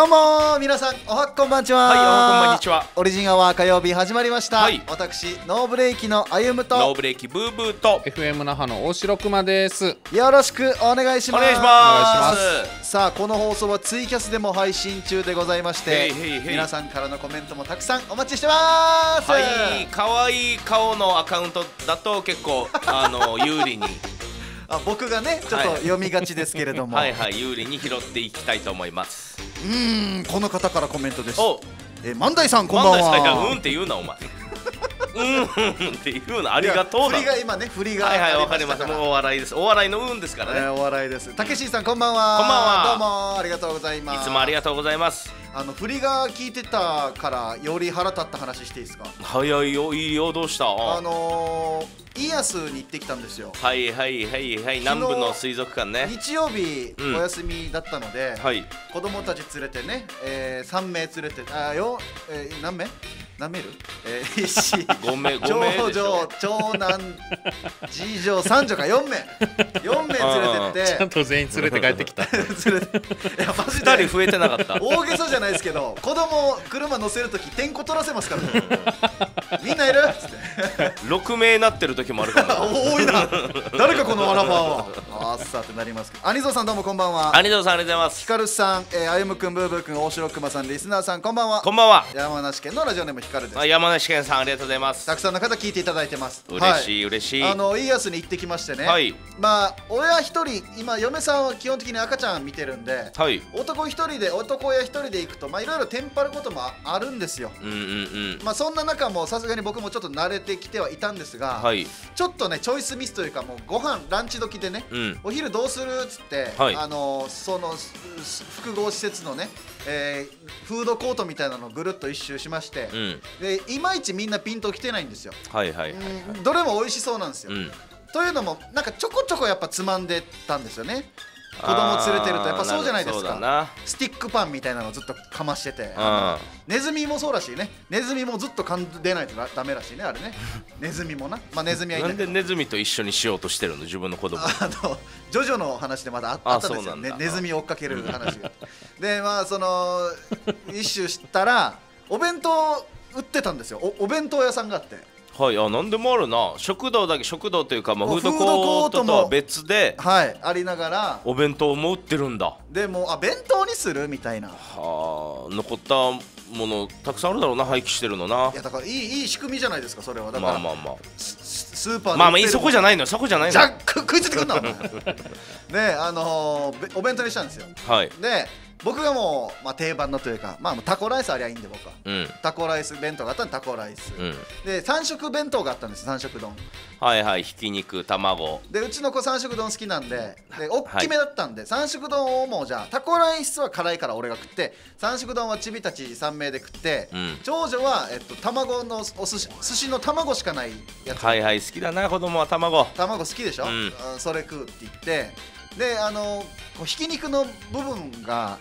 どうも皆さんおはこんばんちは、はい、おはこんばんちはオリジンアワー火曜日始まりました、はい、私ノーブレーキの歩むとノーブレーキブーブーと FM 那覇の大城くまですよろしくお願いしますお願いしますさあこの放送はツイキャスでも配信中でございまして皆さんからのコメントもたくさんお待ちしてますはい可愛い顔のアカウントだと結構あの有利にあ僕がねちょっと読みがちですけれども、はい、はいはい有利に拾っていきたいと思いますうんこの方からコメントですえ万代さんこんばんはうんって言うなお前うんっていうのありがとう振りが今ね振りがはいはいわかりますもうお笑いですお笑いのうんですからね、えー、お笑いですたけしさんこんばんはこんばんはどうもありがとうございますいつもありがとうございますあの振りが効いてたからより腹立った話していいですか早いよいいよどうしたあのー、イアスに行ってきたんですよはいはいはいはい南部の水族館ね日曜日お休みだったので、うんはい、子供たち連れてね、えー、3名連れてあよ、えー、何名なめる、えー、石ごめんごめ長女長男 次女三女か四名四名連れてってちゃんと全員連れて帰ってきた 連れていやマジで2人増えてなかった大げさじゃないですけど子供車乗せる時点呼取らせますから みんないるっつって6名なってる時もあるから 多いな誰かこのアラファーはあっさってなりますけどゾさんどうもこんばんはアニゾさんありがとうございますひかるさん、えー、あゆむくんブーブーくん大城くまさんリスナーさんこんばんはこんばんは山梨県のラジオネームひかるです山梨県さんありがとうございますたくさんの方聞いていただいてます嬉しい、はい、嬉しいあのいいやつに行ってきましてね、はい、まあ親一人今嫁さんは基本的に赤ちゃん見てるんで、はい、男一人で男親一人で行くと、まあ、いろいろテンパることもあるんですよ、うんうんうんまあ、そんな中もさすがに僕もちょっと慣れてきてはいたんですが、はい、ちょっとねチョイスミスというかもうご飯ランチ時でね、うん、お昼どうするっつって、はい、あのその複合施設のね、えー、フードコートみたいなのをぐるっと一周しまして、うん、でいまいちみんなピンときてないんですよ、はいはいはい、はい、どれも美味しそうなんですよ、うんというのもなんかちょこちょこやっぱつまんでたんですよね子供連れてるとやっぱそうじゃないですかスティックパンみたいなのずっとかましててネズミもそうらしいねネズミもずっと噛んでないとダメらしいねあれねネズミもなまあネズミはいなんでネズミと一緒にしようとしてるの自分の子供 あのジョジョの話でまだあったんですよ、ね、ネズミ追っかける話が でまあその一周したらお弁当売ってたんですよおお弁当屋さんがあってはいあ何でもあるな食堂だけ食堂というか、まあ、フードコートとは別ではいありながらお弁当も売ってるんだでもあ弁当にするみたいなはあ残ったものたくさんあるだろうな廃棄してるのないやだからいいいい仕組みじゃないですかそれはだからまあまあまあススーパーまあまあそこじゃないのそこじゃないのじゃあ食いついてくんな ねあのー、お弁当にしたんですよはいで僕がもう、まあ、定番のというか、まあ、タコライスありゃいいんで僕は、うん、タコライス弁当があったんでタコライス、うん、で3色弁当があったんです3色丼はいはいひき肉卵でうちの子3色丼好きなんでで大きめだったんで、はい、3色丼をもうじゃあタコライスは辛いから俺が食って3色丼はチビたち3名で食って、うん、長女は、えっと、卵のお寿司寿司の卵しかないやつはいはい好きだな子供は卵卵好きでしょ、うん、それ食うって言ってであのひき肉の部分が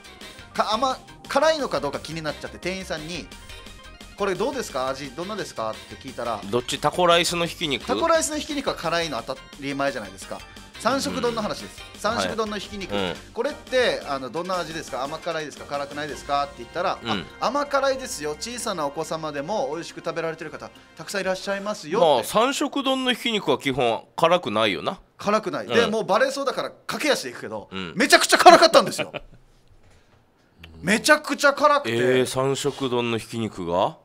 かま辛いのかどうか気になっちゃって店員さんに「これどうですか味どんなですか?」って聞いたらどっちタコライスのひき肉タコライスのひき肉は辛いの当たり前じゃないですか三色丼の話です、三色丼のひき肉、はいこれってあのどんな味ですか甘辛いですか辛くないですかって言ったら、うん甘辛いですよ小さなお子様でも美味しく食べられてる方たくさんいらっしゃいますよまあ三色丼のひき肉は基本辛くないよな辛くない、でうんもうバレそうだから駆け足でいくけど、うんめちゃくちゃ辛かったんですよめちゃくちゃ辛くて、えー、三色丼のひき肉が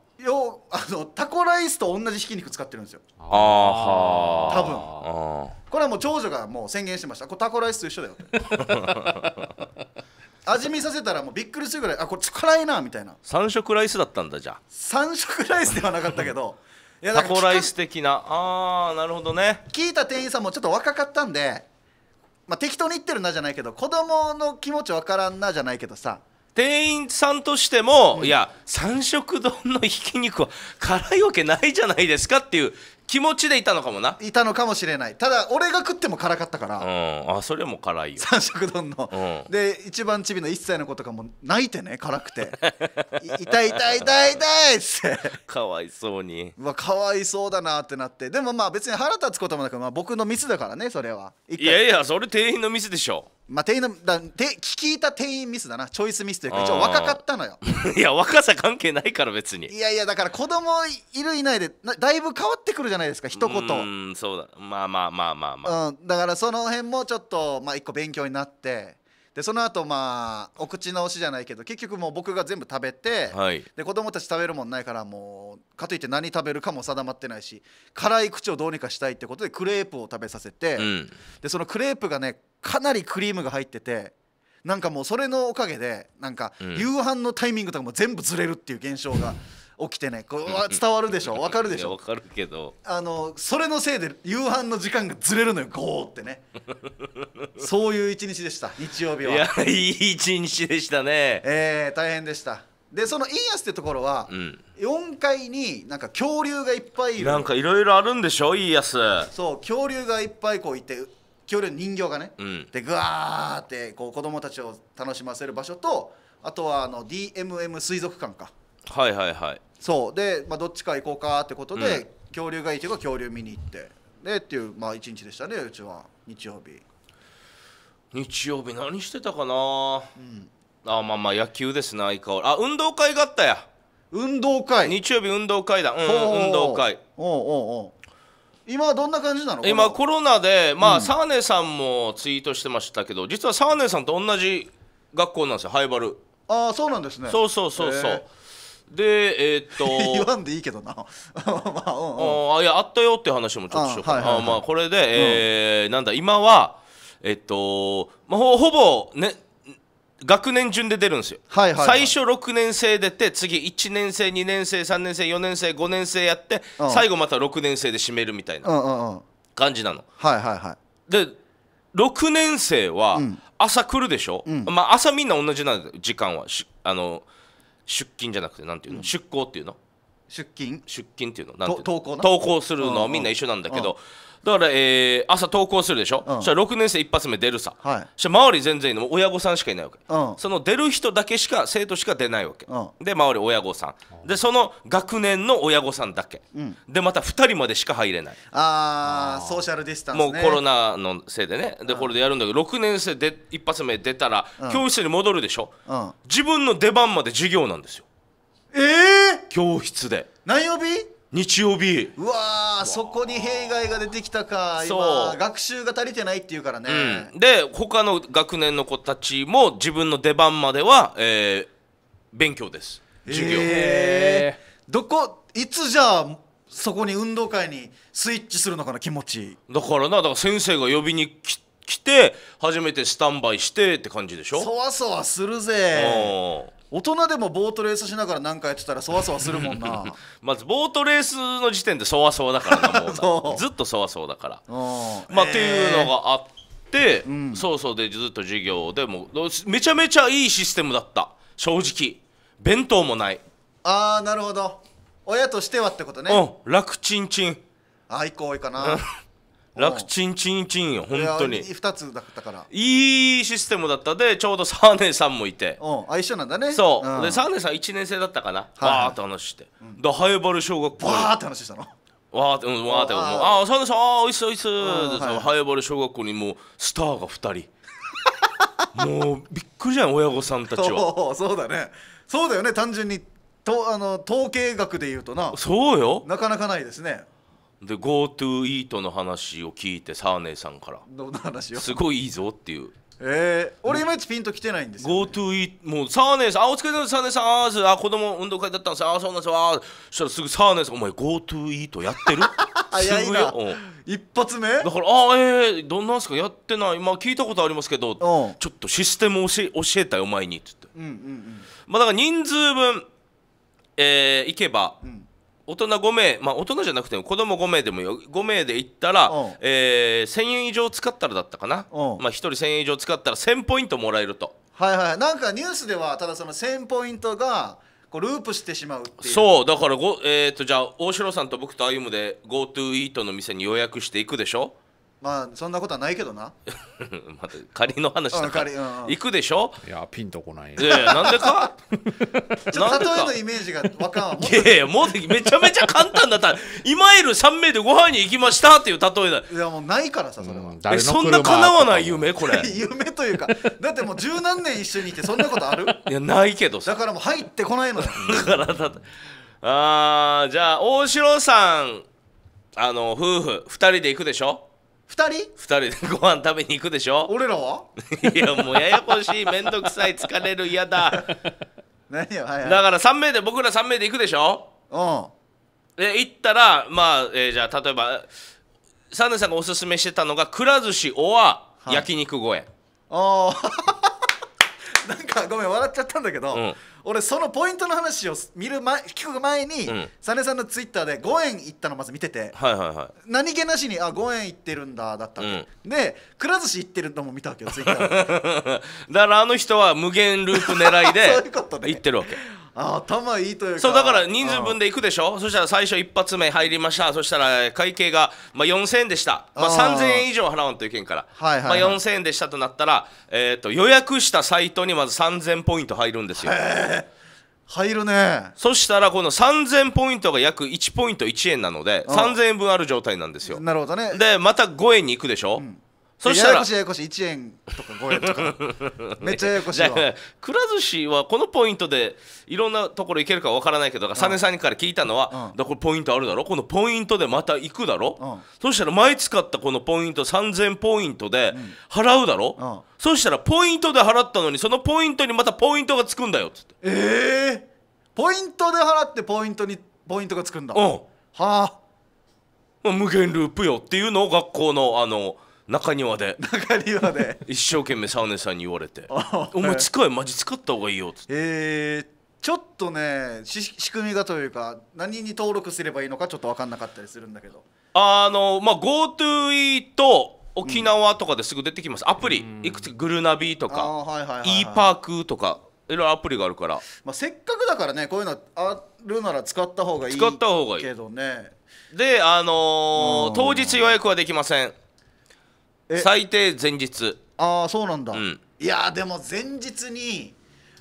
あのタコライスと同じひき肉使ってるんですよああ多分これはもう長女がもう宣言してましたこれタコライスと一緒だよ 味見させたらもうびっくりするぐらいあこれ辛いなみたいな3色ライスだったんだじゃあ3色ライスではなかったけど いやタコライス的なあーなるほどね聞いた店員さんもちょっと若かったんでまあ適当に言ってるなじゃないけど子供の気持ちわからんなじゃないけどさ店員さんとしても、いや三色丼のひき肉は辛いわけないじゃないですかっていう気持ちでいたのかもないたのかもしれないただ俺が食っても辛かったから、うんあそれも辛いよ三色丼の、うんで一番チビの1歳の子とかも泣いてね辛くて「痛い痛い痛い痛い」っってかわいそうにうわかわいそうだなってなってでもまあ別に腹立つこともなく、まあ、僕のミスだからねそれはいいやいやそれ店員のミスでしょまあ、店員のだて聞いた店員ミスだなチョイスミスというか一応若かったのよ いや若さ関係ないから別にいやいやだから子供いるいないでだいぶ変わってくるじゃないですか一言うんそうだまあまあまあまあまあ、うん、だからその辺もちょっとまあ一個勉強になってでその後まあお口直しじゃないけど結局もう僕が全部食べて、はい、で子供たち食べるもんないからもうかといって何食べるかも定まってないし辛い口をどうにかしたいってことでクレープを食べさせて、うん、でそのクレープがねかなりクリームが入っててなんかもうそれのおかげでなんか夕飯のタイミングとかも全部ずれるっていう現象が。起きてねこれは伝わるでしょわかるでしょわかるけどあのそれのせいで夕飯の時間がずれるのよゴーってねそういう一日でした日曜日はいやいい一日でしたねえー、大変でしたでそのインアスってところは、うん、4階になんか恐竜がいっぱいいるなんかいろいろあるんでしょインアスそう恐竜がいっぱいこういて恐竜人形がね、うん、でグワーってこう子供たちを楽しませる場所とあとはあの DMM 水族館かはいはいはいそうで、まあ、どっちか行こうかってことで、うん恐竜がいいけど恐竜見に行ってでっていうまあ一日でしたねうちは日曜日日曜日何してたかな、うん、あまあまあ野球ですね相変わらあ運動会があったや運動会日曜日運動会だ、うん、運動会おうおう今どんな感じなの今コロナでまあ、澤、う、根、さんもツイートしてましたけど実はサーネさんと同じ学校なんですよハイバルああそうなんですねそうそうそうそうでえー、っと 言わんでいいけどな まあ、うんうん、あいやあったよって話もちょっとしようかな、はいはい、まあこれで、えー、うん、なんだ今はえっと、まあ、ほほぼね学年順で出るんですよ、はいはいはい、最初6年生出て次1年生2年生3年生4年生5年生やって、うん、最後また6年生で締めるみたいな感じなの、うんうんうん、はいはいはいで6年生は朝来るでしょ、うん、まあ朝みんな同じなんで時間はあの出勤じゃなくてなんていうの、出向っていうの出勤出勤っていうのなんていうの投稿するのみんな一緒なんだけど、だから、えー、朝登校するでしょ、うん、そしたら6年生一発目出るさ、はい、そしたら周り全然いいの親御さんしかいないわけ、うん、その出る人だけしか生徒しか出ないわけ、うん、で周り親御さんでその学年の親御さんだけ、でまた2人までしか入れないああソーシャルディスタンス、ね、もうコロナのせいでねでこれでやるんだけど6年生で一発目出たら、教室に戻るでしょ、自分の出番まで授業なんですよええー、教室で何曜日日曜日うわそこに弊害が出てきたか今学習が足りてないっていうからね、うん、で他の学年の子たちも自分の出番までは、えー、勉強です授業、えー、どこいつじゃあそこに運動会にスイッチするのかな気持ちだからなだから先生が呼びに来て初めてスタンバイしてって感じでしょそわそわするぜ大人でもボートレースしながら何かやってたらそわそわするもんな まずボートレースの時点でそわそわだからなもう ずっとそわそわだからまあ、っていうのがあって、うん、そうそうでずっと授業でもめちゃめちゃいいシステムだった正直弁当もないああなるほど親としてはってことねうん楽ちんちんああ行こ多いかな 楽ちんちんちんよ本当に二つだったからいいシステムだったでちょうどサーネさんもいてうんあ一緒なんだねそう、うん、でサーネさん1年生だったかなバーって話して、うん、で早原小学校バーって話したのわーってうんわーってもああサーネさんあおいしそうおいしそう早原小学校にもうスターが2人 もうびっくりじゃん親御さんたちはそうだねそうだよね単純にとあの統計学でいうとなそうよなかなかないですねで GoToEat の話を聞いてサーネーさんからどんな話すごいいいぞっていうえー、俺いまいちピンときてないんですよ、ね、GoToEat もうサーネーさんあお疲れ様ですサーネーさんああ子供運動会だったんですあそうなんですあそしたらすぐサーネーさんお前 GoToEat やってる すぐよ、うん、一発目だから「ああええー、どんなんすかやってないまあ聞いたことありますけど、ちょっとシステム教え教えたよ前に」っつって、うんうんうん、まあだから人数分えー、行けば、うん大人5名、まあ、大人じゃなくても子供5名でもよ5名で行ったら、うんえー、1000円以上使ったらだったかな、うんまあ、1人1000円以上使ったら1000ポイントもらえるとはいはいなんかニュースではただその1000ポイントがこうループしてしまうっていうそうだからご、えー、とじゃあ大城さんと僕と歩で GoToEat の店に予約していくでしょまあそんなことはないけどなまた 仮の話だから、うんうん行くでしょいやピンとこないいやなんでか ちょっと例えのイメージがわかんない。いやいやもうめちゃめちゃ簡単だった今いる3名でご飯に行きましたっていう例えだいやもうないからさそれは、うんそんな叶わない夢これ 夢というかだってもう十何年一緒にいてそんなことあるいやないけどだからもう入ってこないのよだからだあじゃあ大城さんあの夫婦2人で行くでしょ2人2人でご飯食べに行くでしょ俺らはいやもうややこしいめんどくさい疲れる嫌だ何よ、はいはい、だから3名で僕ら3名で行くでしょうんえ行ったらまあ、えー、じゃあ例えばサンデさんがおすすめしてたのがくら寿司おわ焼肉5円、はい、ああ なんかごめん笑っちゃったんだけど、うん俺そのポイントの話を見る、前聞く前に、うん、サネさんのツイッターで5円行ったのまず見てて、はいはいはい、何気なしにあ5円行ってるんだだったわけ、うん、でくら寿司行ってるのも見たわけよツイッター だからあの人は無限ループ狙いで 行ってるわけあ頭いいというかそうだから人数分でいくでしょそしたら最初一発目入りましたそしたら会計が、まあ、4000円でした、まあ、3000円以上払わんという件から、はいはいはい、まあ、4000円でしたとなったら、えーと、と予約したサイトにまず3000ポイント入るんですよ入るねそしたらこの3000ポイントが約1ポイント1円なので3000円分ある状態なんですよなるほどねでまた5円に行くでしょ、うんそしたらややこしいややこしい1円とか5円とかめっちゃややこしいわくら寿司はこのポイントでいろんなところ行けるかわからないけどサネさんから聞いたのは、うん、だこれポイントあるだろこのポイントでまた行くだろ、うん、そしたら前使ったこのポイント3000ポイントで払うだろ、うんそしたらポイントで払ったのにそのポイントにまたポイントがつくんだよっつってええー、ポイントで払ってポイントにポイントがつくんだうんはあ無限ループよっていうのを学校のあの中庭で中庭で一生懸命サウネさんに言われて「お前使えマジ使った方がいいよ」っつってえー、ちょっとね仕組みがというか何に登録すればいいのかちょっと分かんなかったりするんだけどあのまあ GoTo と沖縄とかですぐ出てきます、うん、アプリいくつかグルナビとか、e パークとかいろいろアプリがあるから、まあ、せっかくだからねこういうのあるなら使った方がいい使った方がいいけどねであのー、当日予約はできません最低前日ああそうなんだ、うん、いやでも前日に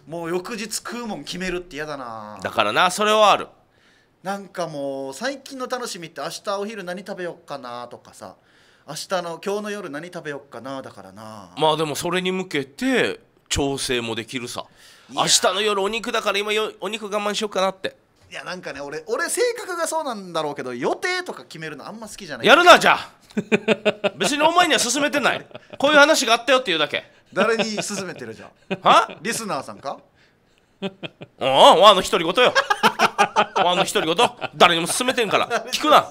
もう翌日食うもん決めるって嫌だなだからなそれはあるなんかもう最近の楽しみって明日お昼何食べよっかなとかさ明日の今日の夜何食べよっかなだからなまあでもそれに向けて調整もできるさ明日の夜お肉だから今よお肉我慢しようかなっていやなんかね俺俺性格がそうなんだろうけど予定とか決めるのあんま好きじゃないやるなじゃあ 別にお前には勧めてないこういう話があったよっていうだけ誰に勧めてるじゃん はリスナーさんかうんワの独り言よ ワの独り言誰にも勧めてんから聞くな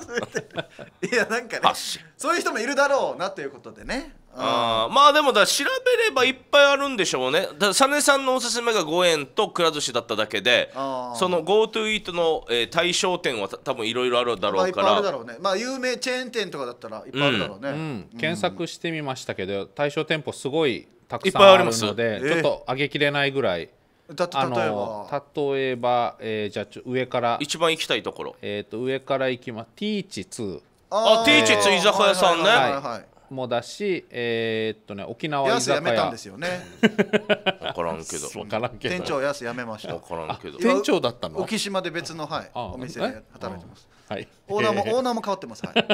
いやなんかねそういう人もいるだろうなということでねあまあでもだ調べればいっぱいあるんでしょうねだサネさんのおすすめが5円とくら寿司だっただけでその GoTo イートの、えー、対象店は多分いろいろあるだろうから、まあ、いっぱいあるだろうねまあ有名チェーン店とかだったらいっぱいあるだろうね、うんうん、検索してみましたけど対象店舗すごいたくさんあるので、ちょっと上げきれないぐらい。だって例えば例えば、えー、じゃあ上から一番行きたいところえっ、ー、と上から行きますティーチ2あーティーチ2居酒屋さんね、はいはいはいはいもだし、えー、っとね、沖縄安やめたんですよね。分からんけどわからんけど店長安やめました。分からんけど店長だったの沖島で別のはいお店で働いてます。はいオーナーもオーナーも変わってます。はい。え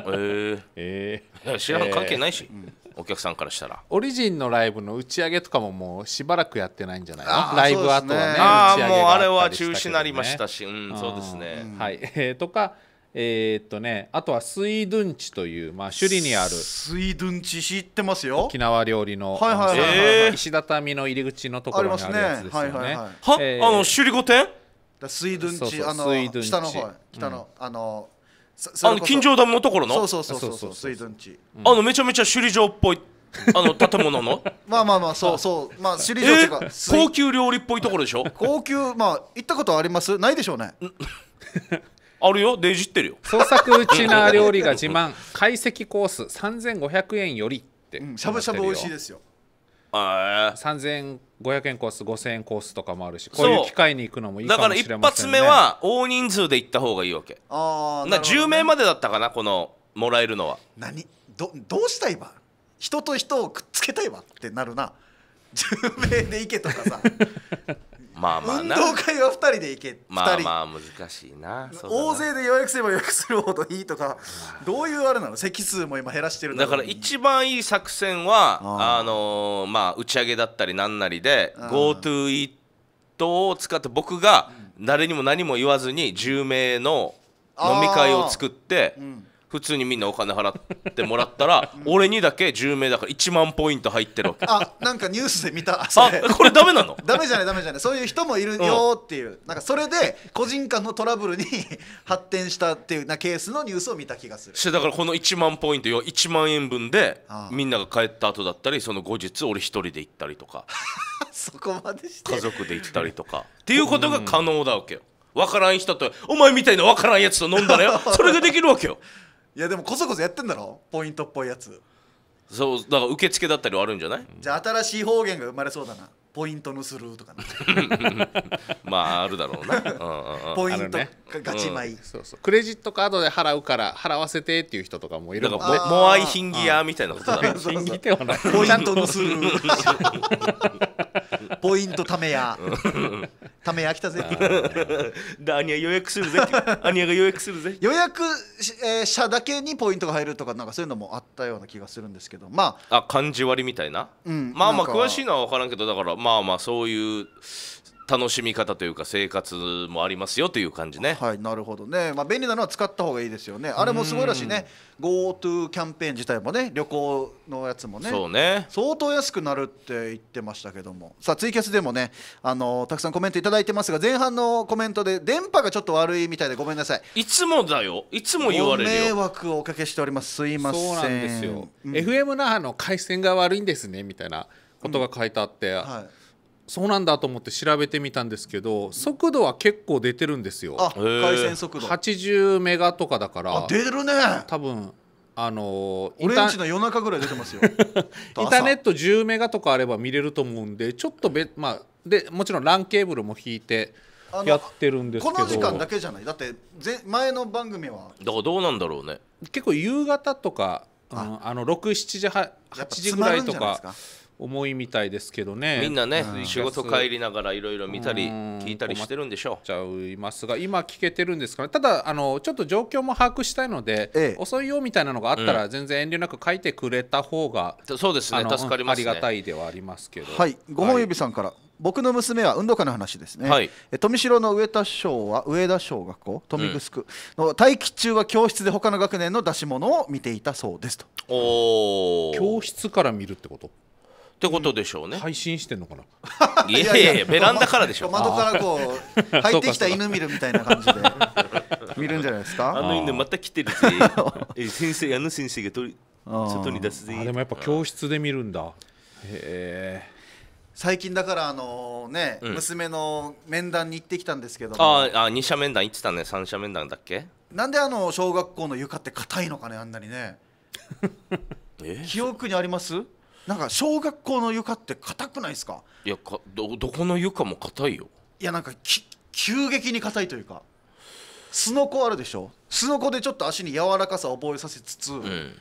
えーえ知らん関係ないし、お客さんからしたらオリジンのライブの打ち上げとかももうしばらくやってないんじゃないあのライブ後はねねああもうあれは中止になりましたし、うん、そうですね、はい、えーとか、えー、っとねあとは水遁地という、まあ、首里にある水遁地知ってますよ沖縄料理の、はい石畳の入り口のところにあるやつですよね。はいはいはあの首里御殿水遁地あの下の方北の、うん、あのあの金城ダムのところのそうそうそうそう水遁地、あのめちゃめちゃ首里城っぽいあの建物の まあまあまあそうそうまあ首里城っていうか、えー、高級料理っぽいところでしょ高級まあ行ったことありますないでしょうね あるよデじってるよ創作うちな料理が自慢懐石コース3500円よりってしゃぶしゃぶ美味しいですよ3500円コース5000円コースとかもあるしこういう機会に行くのもいいかもしれません、ね、だから一発目は大人数で行った方がいいわけああ、ね、10名までだったかなこのもらえるのは何どどうしたいわ人と人をくっつけたいわってなるな10名で行けとかさまあまあ運動会は2人で行けまあまあ難しいな大勢で予約すれば予約するほどいいとかどういうあれなの席数も今減らしてるだから一番いい作戦はあのー、まあ打ち上げだったりなんなりで GoTo イートを使って僕が誰にも何も言わずに10名の飲み会を作って、うん普通にみんなお金払ってもらったら俺にだけ10名だから1万ポイント入ってるわけあなんかニュースで見たあ これダメなの ダメじゃないダメじゃないそういう人もいるよっていう、うん、なんかそれで個人間のトラブルに発展したっていうなケースのニュースを見た気がするしだからこの1万ポイント要は1万円分でみんなが帰った後だったりその後日俺一人で行ったりとか そこまでして家族で行ったりとかっていうことが可能だわけよ分からん人とお前みたいな分からんやつと飲んだらよそれができるわけよいやでもこそこそやってんだろポイントっぽいやつそうだから受付だったりはあるんじゃないじゃあ新しい方言が生まれそうだなポイントのスルーとか まああるだろうな ポイントがガチマイ、そうそうクレジットカードで払うから払わせてっていう人とかもいるからモモアイヒンギアみたいなことだねヒンギではないポイントのスルーポイントためやためやきたぜで アニヤ予約するぜアニヤが予約するぜ予約え者だけにポイントが入るとかなんかそういうのもあったような気がするんですけどまああ漢字割りみたいな、うん、まあまあ詳しいのは分からんけどだからまあまあそういう楽しみ方というか生活もありますよという感じねはいなるほどね、まあ、便利なのは使った方がいいですよねあれもすごいらしいね GoTo キャンペーン自体もね旅行のやつもねそうね相当安くなるって言ってましたけどもさあツイキャスでもねあのたくさんコメント頂いてますが前半のコメントで電波がちょっと悪いみたいでごめんなさいいつもだよいつも言われる迷惑をおかけしておりますすいませんそうなんですよ、うん、FM 那覇の回線が悪いんですねみたいなことが書いてあって、うんはいそうなんだと思って調べてみたんですけど速度は結構出てるんですよ回線速度80メガとかだから出るね多分あのオレンジの夜中ぐらい出てますよ インターネット10メガとかあれば見れると思うんでちょっとべ、まあ、でもちろん LAN ケーブルも引いてやってるんですけどこの時間だけじゃないだって前前の番組はだからどうなんだろうね結構夕方とか、うん、あの67時8時ぐらいとか。重いみたいですけどねみんなね、うん、仕事帰りながらいろいろ見たり聞いたりしてるんでしょうちゃいますが今聞けてるんですかねただあのちょっと状況も把握したいので、ええ、遅いよみたいなのがあったら、全然遠慮なく書いてくれた方が、そうですね助かります、ね、ありがたいではありますけどはい五本指さんから、はい僕の娘は運動会の話ですね、はい、富城の上田小は上田小学校富城区の待機中は教室で他の学年の出し物を見ていたそうですと、お教室から見るってことってことでしょうね、配信してんのかな いやいやいやベランダからでしょ 窓からこう入ってきた犬見るみたいな感じで 見るんじゃないですかあの犬また来てるし。え先生あの先生が取り外に出すぜあでもやっぱ教室で見るんだへえ最近だからあのね、うん娘の面談に行ってきたんですけどああ二者面談行ってたね三者面談だっけなんであの小学校の床って硬いのかねあんなにねえ記憶にありますなんか小学校の床って硬くないですかいやかどどこの床も硬いよいやなんかき急激に硬いというかすのこあるでしょすのこでちょっと足に柔らかさを覚えさせつつ、うん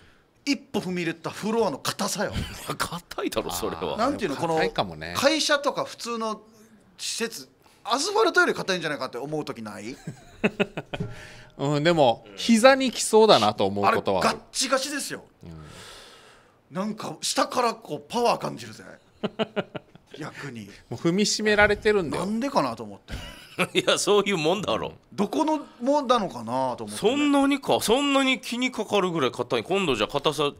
一歩踏み入れたフロアの硬さよ 硬いだろそれはなんていうのこの会社とか普通の施設アスファルトより硬いんじゃないかって思う時ない うん、でも膝にきそうだなと思うことはあれガッチガチですよ、うんなんか下からこうパワー感じるぜ 逆にもう踏みしめられてるんだなんでかなと思って いやそういうもんだろどこのもんなのかなと思って、そんなにかそんなに気にかかるぐらい硬い今度じゃ硬さ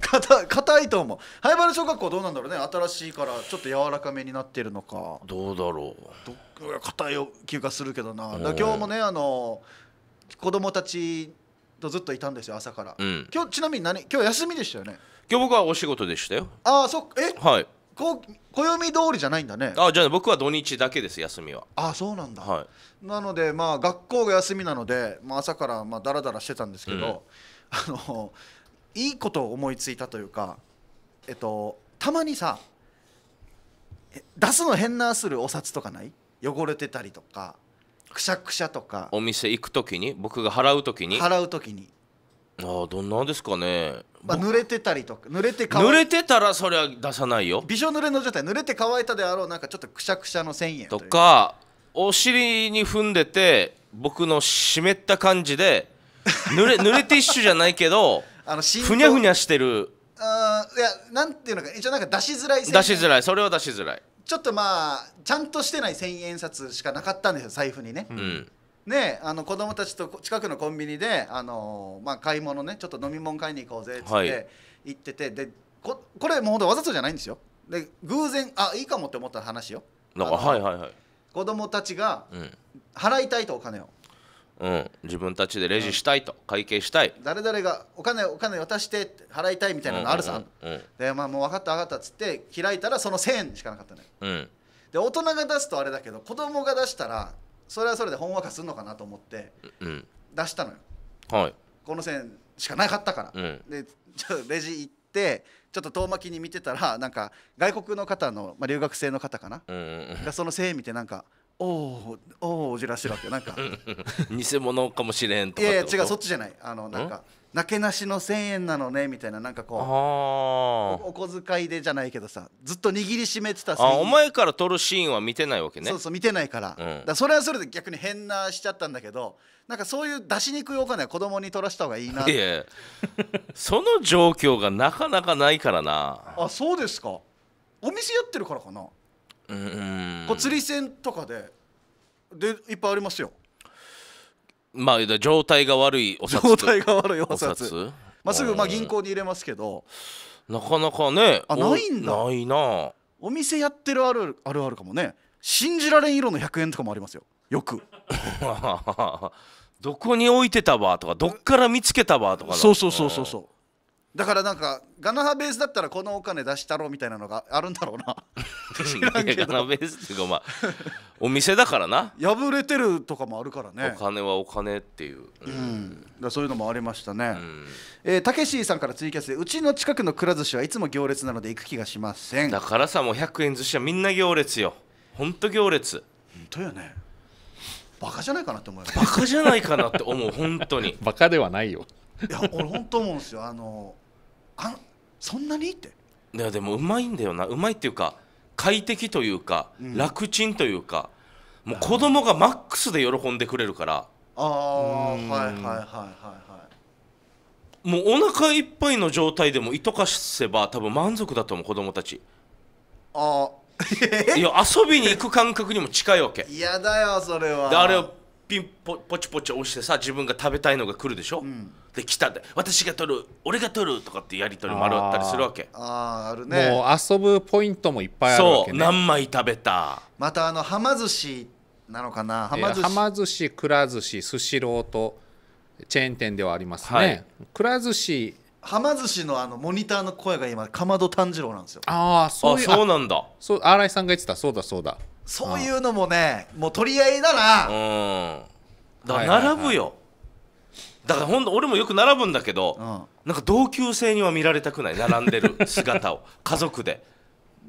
硬いと思う灰原小学校どうなんだろうね新しいからちょっと柔らかめになってるのかどうだろどう硬い気がするけどなだ今日もねあの子供たちとずっといたんですよ朝から、うん今日ちなみに何今日休みでしたよね今日僕はお仕事でしたよああそっえはいこ暦通りじゃないんだねあじゃあ僕は土日だけです休みはあそうなんだ、はい、なのでまあ学校が休みなので、まあ、朝からまあダラダラしてたんですけど、うん、あのいいことを思いついたというかえっとたまにさ出すの変なするお札とかない汚れてたりとかくしゃくしゃとかお店行く時に僕が払う時に払う時にああどんなんですかね、まあ、濡れてたりとか濡れて乾い濡れてたらそれは出さないよびしょ濡れの状態濡れて乾いたであろうなんかちょっとくしゃくしゃの1 0円とかお尻に踏んでて僕の湿った感じで 濡れ濡れて一ッじゃないけど あのふにゃふにゃしてるあいやなんていうのか一応なんか出しづらい出しづらいそれは出しづらいちょっとまあちゃんとしてない千円札しかなかったんですよ財布にね、うん、ね、あの子供たちと近くのコンビニで、あのまあ、買い物ねちょっと飲み物買いに行こうぜっって言ってて、はい、でここれもうほんとわざとじゃないんですよで偶然あいいかもって思った話よなんかはいはいはい子供たちが払いたいとお金を、うん、自分たちでレジしたいと、うん、会計したい誰々がお金お金渡して払いたいみたいなのあるさ、うんうんうん、でまあもう分かった分かったっつって開いたらその1000円しかなかったね、うん、で大人が出すとあれだけど子供が出したらそれはそれでほんわかするのかなと思って出したのよ、はい、この線しかなかったから、うん、でちょっとレジ行ってちょっと遠巻きに見てたらなんか外国の方の、まあ、留学生の方かな、うんがその線見てなんか「おおおおじらしら」ってなんか 偽物かもしれんとかいやいや違うそっちじゃないあのなんか。なけなしの1,000円なのねみたいななんかこうお小遣いでじゃないけどさずっと握りしめてたあお前から撮るシーンは見てないわけねそうそう見てないからうん、だそれはそれで逆に変なしちゃったんだけどなんかそういう出しにくいお金は子供に取らした方がいいないやその状況がなかなかないからなあそうですかお店やってるからかなうんこう釣り銭とかででいっぱいありますよまあ状態が悪いお札状態が悪いお札まあ、すぐまあ銀行に入れますけどなかなかねあないんだないなお店やってるあるあるあるかもね信じられん色の100円とかもありますよよく どこに置いてたわとかどっから見つけたわとかそうそうそうそうそうだからなんかガナハベースだったらこのお金出したろみたいなのがあるんだろうな 知らんけどガナベースっていうかまあお店だからな破れてるとかもあるからねお金はお金っていう、うんだそういうのもありましたね、えたけしさんからツイキャスでうちの近くのくら寿司はいつも行列なので行く気がしませんだからさもう100円寿司はみんな行列よほんと行列当よねバカじゃないかなって思うます。バカじゃないかなって思う本当に バカではないよいや俺本当思うんですよあのあそんなにっていやでもうまいんだよなうまいっていうか快適というか、うん楽ちんというかもう子供がマックスで喜んでくれるからああはいはいはいはいはいもうお腹いっぱいの状態でもいとかせば多分満足だと思う子供たちああいや遊びに行く感覚にも近いわけ 嫌だよそれはであれをンポポチポチ押してさ自分が食べたいのが来るでしょ、うん、で来たで私が取る俺が取るとかってやり取りもあったりするわけあああるねもう遊ぶポイントもいっぱいあるわけ、ね、そう何枚食べたまたあのはま寿司なのかなはま寿司、はま寿司くら寿司スシローとチェーン店ではありますね、はい、くら寿司はま寿司のあのモニターの声が今かまど炭治郎なんですよああそうなんだそう新井さんが言ってたそうだそうだそういうのもね、もう取り合いだな。だから並ぶよ。だからほんと俺もよく並ぶんだけど、なんか同級生には見られたくない並んでる 姿を家族で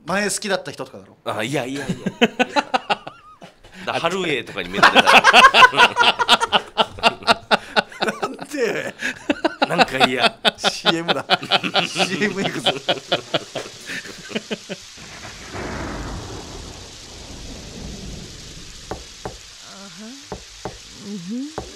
前好きだった人とかだろあいやいやいや だ春江とかに見られたらなんでなんかいや CM だ CM いくぞ Mm-hmm.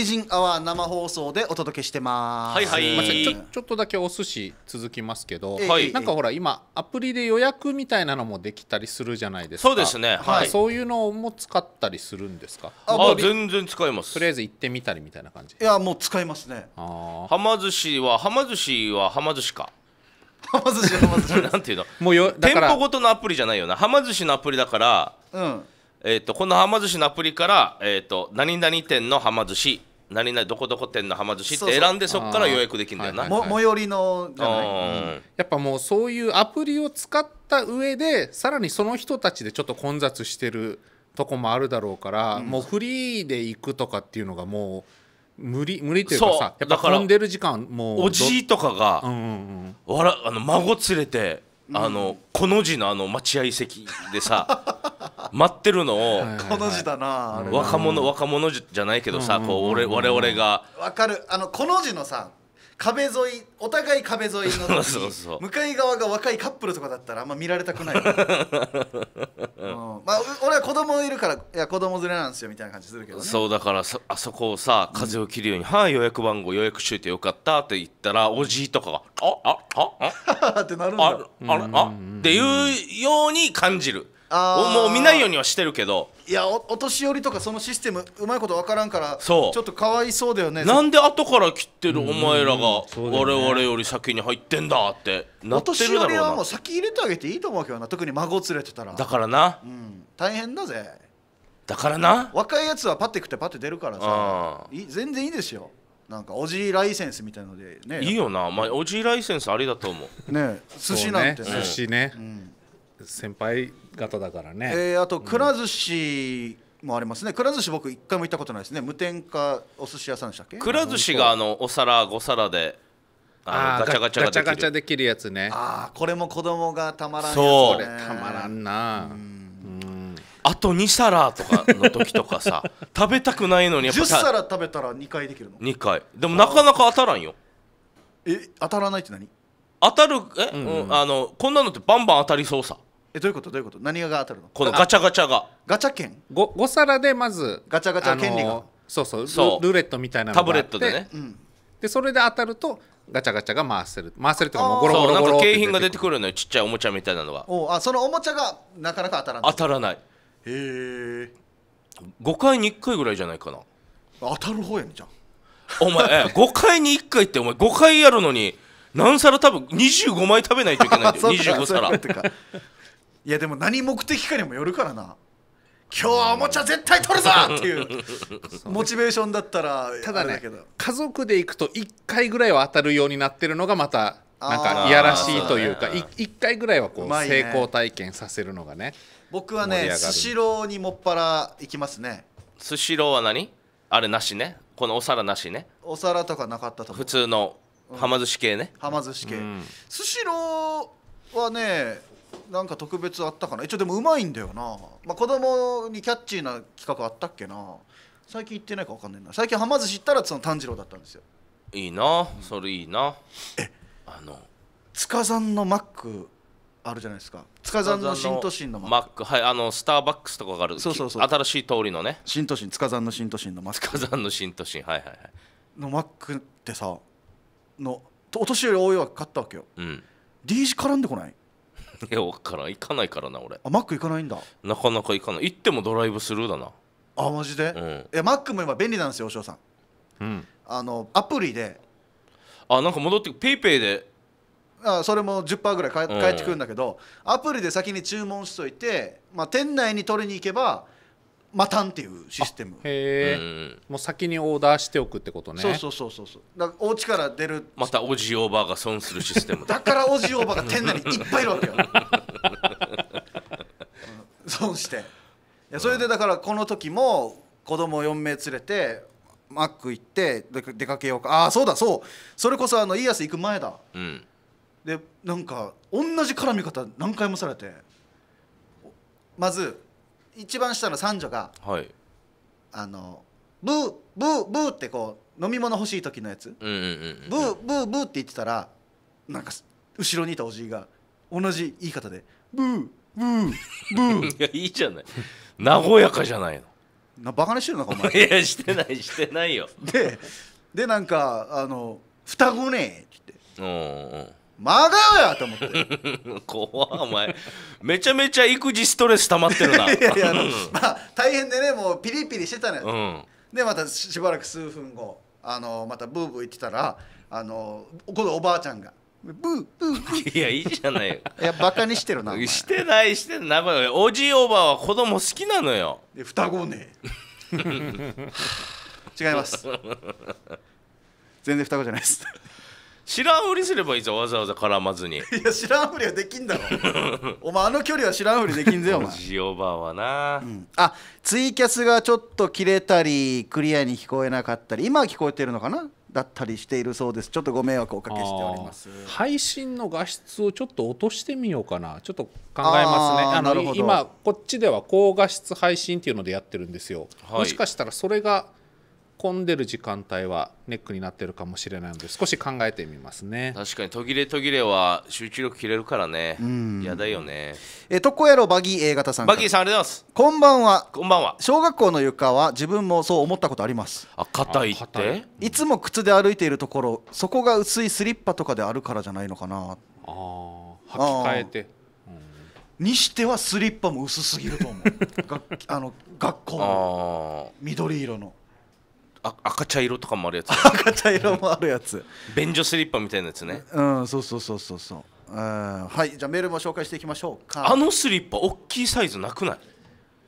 リジンアワー生放送でお届けしてます。はいはいちょちょっとだけお寿司続きますけど、はいなんかほら今アプリで予約みたいなのもできたりするじゃないですかそうですねはいそういうのも使ったりするんですかああ全然使いますとりあえず行ってみたりみたいな感じいやもう使いますね。あ はま寿司ははま寿司はは寿司かはま寿司はま寿司。なんていうのもうよ店舗ごとのアプリじゃないよなはま寿司のアプリだからうん。えっとこのはま寿司のアプリから、えっと何々店のはま寿司何々どこどこ店のはま寿司って選んでそこから予約できるんだよな、はいはい、最寄りのじゃない、うん、やっぱもうそういうアプリを使った上でさらにその人たちでちょっと混雑してるとこもあるだろうから、うん、もうフリーで行くとかっていうのがもう無理無理というかさやっぱ混んでる時間もうおじいとかが、うんうんうん、わらあの孫連れてあのこの字のあの待合席でさ 待ってるのをこの字だな若者若者じゃないけどさこう俺我々がわかるあのこの字のさ壁沿いお互い壁沿いの そうそう向かい側が若いカップルとかだったらあんま見られたくない、うん、まあ俺は子供いるからいや子供連れなんですよみたいな感じするけど、ね、そうだからあそこをさ風を切るように「うん、はい、あ、予約番号予約しといてよかった」って言ったらおじいとかが「ああああ ってなるんだあああっていうように感じる。もう見ないようにはしてるけどいやお年寄りとかそのシステムうまいこと分からんからそうちょっとかわいそうだよねなんで後から切ってるお前らが我々より先に入ってんだってなってるだろうなお年寄りはもう先入れてあげていいと思うけどな特に孫連れてたらだからな、うん、大変だぜだからな若いやつはパッて食ってパッて出るからさ全然いいですよなんかおじいライセンスみたいのでねいいよな、まあ、おじいライセンスありだと思うね寿司なんてねね寿司ね、うん、先輩型だからね、えー、あとくら寿司もありますね、くら寿司僕一回も行ったことないですね無添加お寿司屋さんでしたっけくら寿司があのお皿5皿であガチャガチャガチャガチャできるやつねああこれも子供がたまらんやつ、ね、そうたまらんなあと2皿とかの時とかさ 食べたくないのにやっぱ10皿食べたら2回できるの2回でもなかなか当たらんよえ当たらないって何当たるえ、うん、うん、あのこんなのってバンバン当たりそうさえどういうことどういうこと何が当たるのこのガチャガチャがガチャ券 5, 5皿でまずガチャガチャ権利が、そうそうそうルーレットみたいなタブレットでね、うん、でそれで当たるとガチャガチャが回せる回せるとかもうゴロゴロゴロなんか景品が出てくるのよちっちゃいおもちゃみたいなのがおあそのおもちゃがなかなか当たらない当たらないへえ5回に1回ぐらいじゃないかな当たる方やねじゃんお前5回に1回ってお前5回やるのに何皿多分25枚食べないといけないんだよ25 皿いやでも何目的かにもよるからな今日はおもちゃ絶対取るぞっていうモチベーションだったらただね家族で行くと1回ぐらいは当たるようになってるのがまたなんかいやらしいというかい1回ぐらいはこう成功体験させるのがね僕はねスシローにもっぱら行きますねスシローは何あれなしねこのお皿なしねお皿とかなかったと普通のはま寿司系ねはま寿司系スシローはねなんか特別あったかな一応でもうまいんだよな、まあ、子供にキャッチーな企画あったっけな最近行ってないか分かんないな最近はま寿司行ったらその炭治郎だったんですよいいなそれいいなえあの塚さんのマックあるじゃないですか塚んの新都心のマックはいあのスターバックスとかがあるそうそうそう新しい通りのね新都心塚んの新都心のマック塚んの新都心はいはいはいのマックってさのお年寄り多いは買ったわけよ、うん、D 字絡んでこないいや分からん行かないからな俺あマック行かないんだなかなか行かない行ってもドライブスルーだなあマジで、うんいやマックも今便利なんですよ和尚さんうんあのアプリであなんか戻ってくペイペイであそれも10%ぐらい返ってくるんだけど、アプリで先に注文しといて、まあ、店内に取りに行けばマたんっていうシステムへえ、もう先にオーダーしておくってことねそうそうそうそうだからお家から出るまたおじおばが損するシステムだからおじおばが店内にいっぱいいるわけよ、うん、損していやそれでだからこの時も子供4名連れてマック行って出かけようかああそうだそうそれこそあの家康行く前だ、うん、でなんか同じ絡み方何回もされてまず一番下の三女が、はい、あのブーブーブーってこう飲み物欲しい時のやつ、ブーブーブーって言ってたらなんか後ろにいたおじいが同じ言い方でブーブーブー いやいいじゃない和やかじゃないのなバカにしてるのかお前 いやしてないしてないよででなんかあの双子ねって言って真顔やと思って 怖いお前めちゃめちゃ育児ストレス溜まってるな いやいやあの、まあ、大変でねもうピリピリしてたのよ、うん、でまたしばらく数分後あのまたブーブー言ってたらあの今度おばあちゃんが「ブーブーブー」いやいいじゃないよいやバカにしてるなしてないしてないおじいおばあは子供好きなのよで双子ね違います全然双子じゃないです知らんふりすればいいぞわざわざ絡まずに いや知らんふりはできんだろ お前あの距離は知らんふりできんぜお前ジオバはな、うん、あツイキャスがちょっと切れたりクリアに聞こえなかったり今は聞こえてるのかなだったりしているそうですちょっとご迷惑をおかけしております配信の画質をちょっと落としてみようかなちょっと考えますねあの今こっちでは高画質配信っていうのでやってるんですよ、はい、もしかしたらそれが混んでる時間帯はネックになってるかもしれないので少し考えてみますね確かに途切れ途切れは集中力切れるからね嫌だよねえ特攻野郎バギー A 型さんバギーさんありがとうございますこんばんはこんばんは小学校の床は自分もそう思ったことありますあ硬いっていつも靴で歩いているところそこが薄いスリッパとかであるからじゃないのかなあ履き替えてにしてはスリッパも薄すぎると思う あの学校の緑色のあ赤茶色とかもあるやつ 赤茶色もあるやつ便所スリッパみたいなやつねうんそうそうそうそうそうはいじゃあメールも紹介していきましょうかあのスリッパ大きいサイズなくない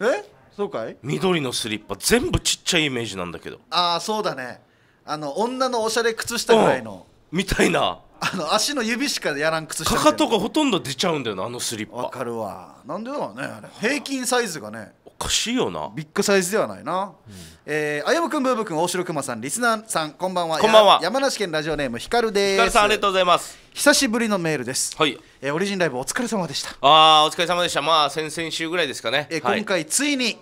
えそうかい緑のスリッパ全部ちっちゃいイメージなんだけどああそうだねあの女のおしゃれ靴下ぐらいの、うん、みたいなあの足の指しかやらん靴下かかとがほとんど出ちゃうんだよなあのスリッパわかるわなんでだろうね平均サイズがねかしいよなビッグサイズではないな、うん、えー、あやむくんブーブくん大城くまさんリスナーさんこんばんはこんばんは山梨県ラジオネームひかるですひかるさんありがとうございます久しぶりのメールですはい、えー、オリジンライブお疲れ様でしたああお疲れ様でしたまあ先々週ぐらいですかね、えー、はい、今回ついに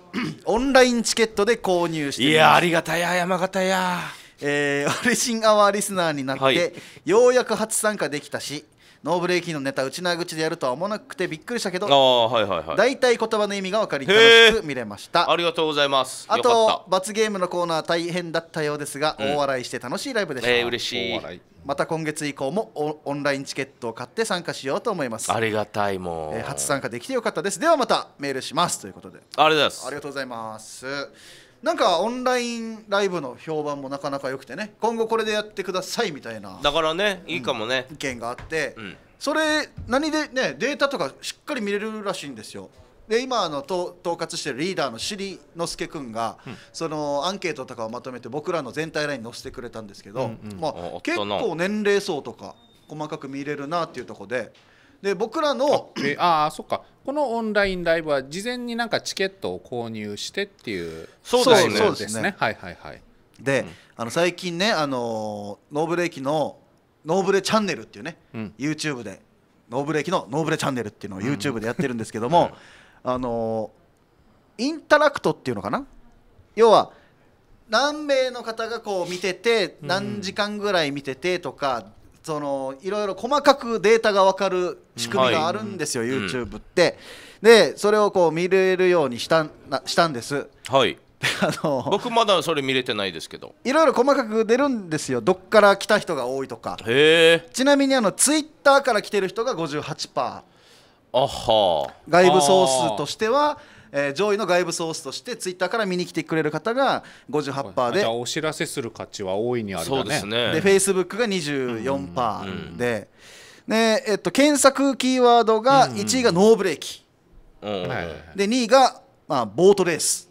オンラインチケットで購入していやありがたや山形やえー、オリジンアワーリスナーになって、はい、ようやく初参加できたしノーブレーキのネタうちな口でやるとは思わなくてびっくりしたけどはいはいはい大体、言葉の意味が分かり楽しく見れましたありがとうございますあと罰ゲームのコーナー大変だったようですが、うん、大笑いして楽しいライブでした、えー、嬉しいまた今月以降もオンラインチケットを買って参加しようと思いますありがたいもう、えー、初参加できてよかったですではまたメールしますということでありがとうございますありがとうございますなんかオンラインライブの評判もなかなか良くてね今後これでやってくださいみたいなだからねいいかもね、うん、意見があって、うん、それ何でねデータとかしっかり見れるらしいんですよで今あの統括してるリーダーの尻之助君が、うん、そのアンケートとかをまとめて僕らの全体ラインに載せてくれたんですけど、うんうん、まあ、結構年齢層とか細かく見れるなっていうとこでで僕らのあえー、あそっかこのオンラインライブは事前になんかチケットを購入してっていうそうですねそうですねはいはいはいで、うん、あの最近ねあのノーブレーキのノーブレチャンネルっていうね、うん、YouTube でノーブレーキのノーブレチャンネルっていうのを YouTube でやってるんですけども、う ん、あのインタラクトっていうのかな要は何名の方がこう見てて何時間ぐらい見ててとかそのいろいろ細かくデータが分かる仕組みがあるんですよ、はい、YouTube って、うん、でそれをこう見れるようにしたしたんですはい あの僕まだそれ見れてないですけどいろいろ細かく出るんですよどっから来た人が多いとかちなみにあのツイッターから来てる人が58%あは外部総数としてはえー、上位の外部ソースとしてツイッターから見に来てくれる方が58%でじゃあお知らせする価値は大いにあるだねねでフェイスブックが24%で、うんうん、で、えっと、検索キーワードが1位がノーブレーキ、うんうん、で2位が、まあ、ボートレース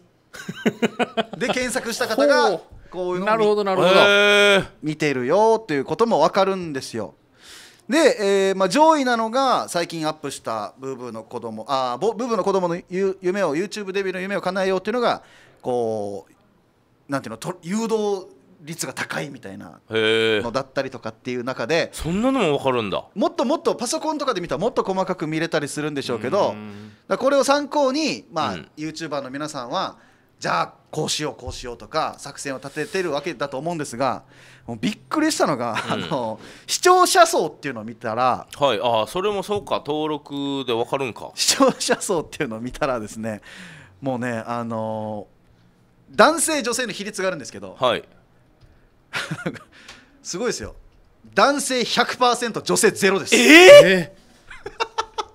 で検索した方がこういうのを見てるよということも分かるんですよ。で、えーまあ、上位なのが最近アップしたブーブーの子供あブーブーの子供の夢を YouTube デビューの夢を叶えようっていうのがこうなんていうのと誘導率が高いみたいなのだったりとかっていう中でそんなのも分かるんだもっともっとパソコンとかで見たらもっと細かく見れたりするんでしょうけどこれを参考に、まあうん、YouTuber の皆さんはじゃあこうしようこうしようとか作戦を立ててるわけだと思うんですがもうびっくりしたのが、うん、あの視聴者層っていうのを見たらはいあそれもそうか登録でわかるんか視聴者層っていうのを見たらですねもうねあの男性女性の比率があるんですけど、はい、すごいですよ男性100%女性ゼロですええ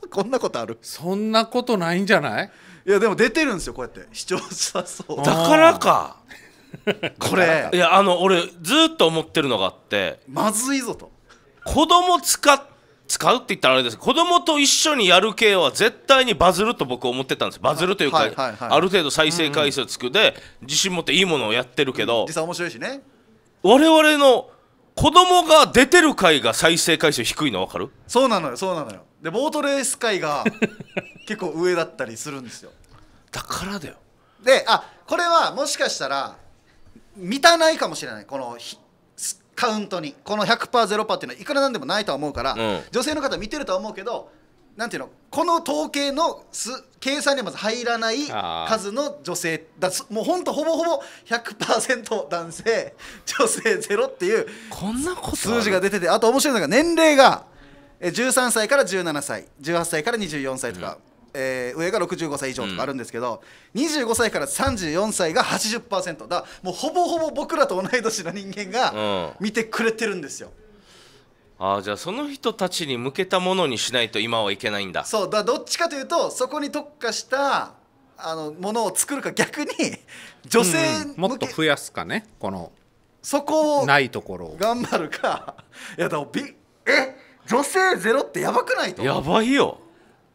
ー、こんなことあるそんなことないんじゃないいやでも出てるんですよこうやって視聴者層 だからかこれいやあの俺ずっと思ってるのがあってまずいぞと子供使使うって言ったらあれです子供と一緒にやる系は絶対にバズると僕思ってたんですバズるというか、はいはいはいはい、ある程度再生回数つくで、自信持っていいものをやってるけど、うん、実際面白いしね我々の子供が出てる回が再生回数低いの分かるそうなのよそうなのよでボートレース界が結構上だったりするんですよだからだよであこれはもしかしたら満たないかもしれないこのカウントにこの 100%0% っていうのはいくらなんでもないとは思うから、うん、女性の方見てるとは思うけどなんていうのこの統計のす計算にはまず入らない数の女性だもうほんとほぼほぼ100%男性女性ゼロっていうこんな数字が出ててあと面白いのが年齢が13歳から17歳18歳から24歳とか、うん、えー、上が65歳以上とかあるんですけど、うん、25歳から34歳が80%だもうほぼほぼ僕らと同い年の人間が見てくれてるんですよ。うん、あじゃあその人たちに向けたものにしないと今はいけないんだそうだどっちかというとそこに特化したあのものを作るか逆に女性、うん、もっと増やすかねこのそこをないところを頑張るかいやだからびえっ女性ゼロってやばくないとやばいよ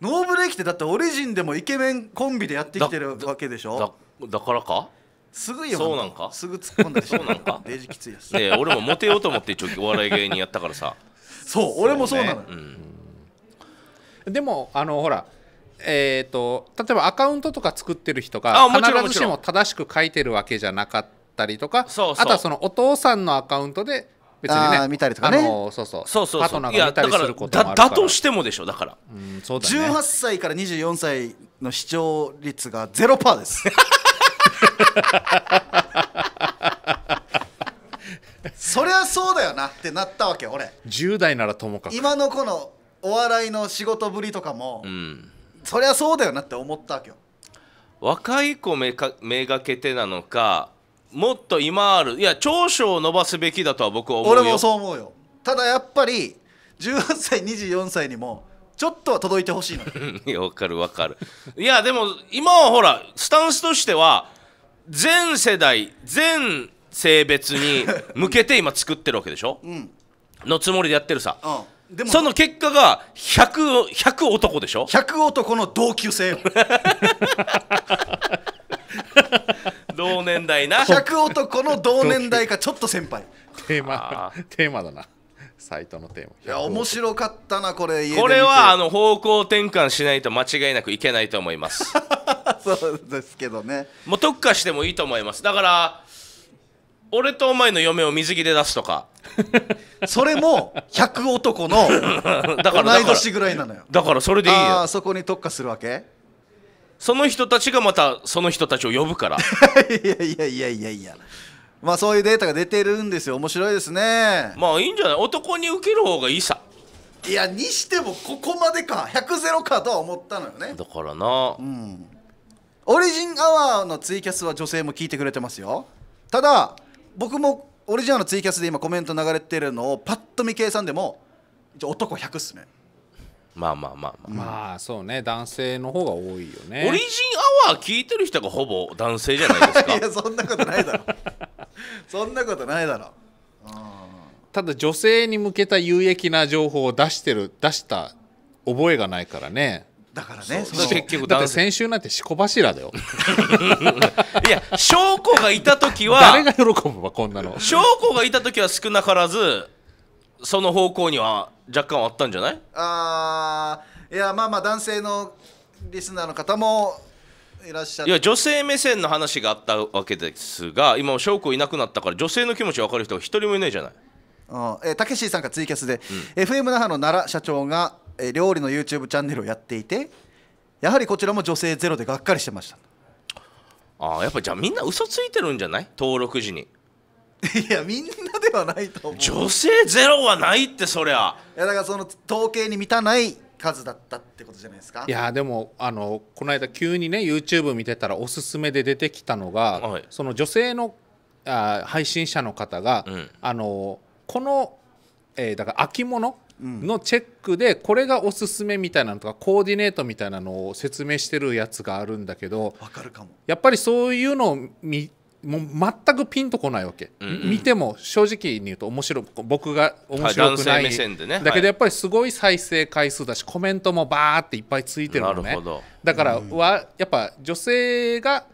ノーブレーキってだってオリジンでもイケメンコンビでやってきてるわけでしょだからかすぐよそうなんかすぐ突っ込んでりそうなんかデジきついです、ね、俺もモテようと思って一応お笑い芸人やったからさ そう俺もそうなの、ね、うん、でもあのほらえーと、例えばアカウントとか作ってる人が必ずしも正しく書いてるわけじゃなかったりとかあとはそのお父さんのアカウントで別にね見たりとかねあのそうそうそうそうたりするからだとしてもでしょだから、うんそうだね、18歳から24歳の視聴率がゼロパーです そりゃそうだよなってなったわけ俺10代ならともかく今のこのお笑いの仕事ぶりとかも、うん、そりゃそうだよなって思ったわけよ若い子めかめがけてなのかもっと今あるいや長所を伸ばすべきだとは僕は思うよ俺もそう思うよただやっぱり18歳24歳にもちょっとは届いてほしいの いやわかるわかるいやでも今はほらスタンスとしては全世代全性別に向けて今作ってるわけでしょ、うん、のつもりでやってるさ、うん、でもその結果が 100, 100男でしょ100男の同級生よ 同年代な 百男の同年代かちょっと先輩テーマテーマだなサイトのテーマいや面白かったなこれこれはあの方向転換しないと間違いなくいけないと思います そうですけどねもう特化してもいいと思いますだから俺とお前の嫁を水着で出すとか それも百男の同い年ぐらいなのよだからそれでいいよあそこに特化するわけその人たちがまたその人たちを呼ぶからいやいやいやいやいやまあそういうデータが出てるんですよ面白いですねまあいいんじゃない男に受ける方がいいさいやにしてもここまでか100ゼロかとは思ったのよねだからなうんオリジンアワーのツイキャスは女性も聞いてくれてますよただ僕もオリジンアワーのツイキャスで今コメント流れてるのをパッと見計算でも一応男100っすねまあまあまあまあ、まあそうね男性の方が多いよねオリジンアワー聞いてる人がほぼ男性じゃないですか いやそんなことないだろ そんなことないだろただ女性に向けた有益な情報を出してる出した覚えがないからねだからね結局だって先週なんてしこ柱だよ いや証拠がいた時は誰が喜ぶわこんなの証拠がいた時は少なからずその方向には若干あったんじゃないあいやまあまあ男性のリスナーの方もいらっしゃいるや女性目線の話があったわけですが今も翔子いなくなったから女性の気持ち分かる人が一人もいないじゃないうんえたけしさんがツイキャスで、FM 那覇の奈良社長が、えー料理の YouTube チャンネルをやっていてやはりこちらも女性ゼロでがっかりしてましたああやっぱじゃあみんな嘘ついてるんじゃない登録時に いやみんなではないと思う女性ゼロはないってそりゃいやだからその統計に満たない数だったってことじゃないですかいやでもあのこの間急にね YouTube 見てたらおすすめで出てきたのが、はいその女性のあ配信者の方が、うんあのこの、えーだから秋物のチェックでこれがおすすめみたいなのとかコーディネートみたいなのを説明してるやつがあるんだけどわかるかもやっぱりそういうのを見もう全くピンとこないわけ、うんうん、見ても正直に言うと面白僕が面白くない、はいね、だけどやっぱりすごい再生回数だしコメントもバーっていっぱいついてるのねだからは、やっぱ女性が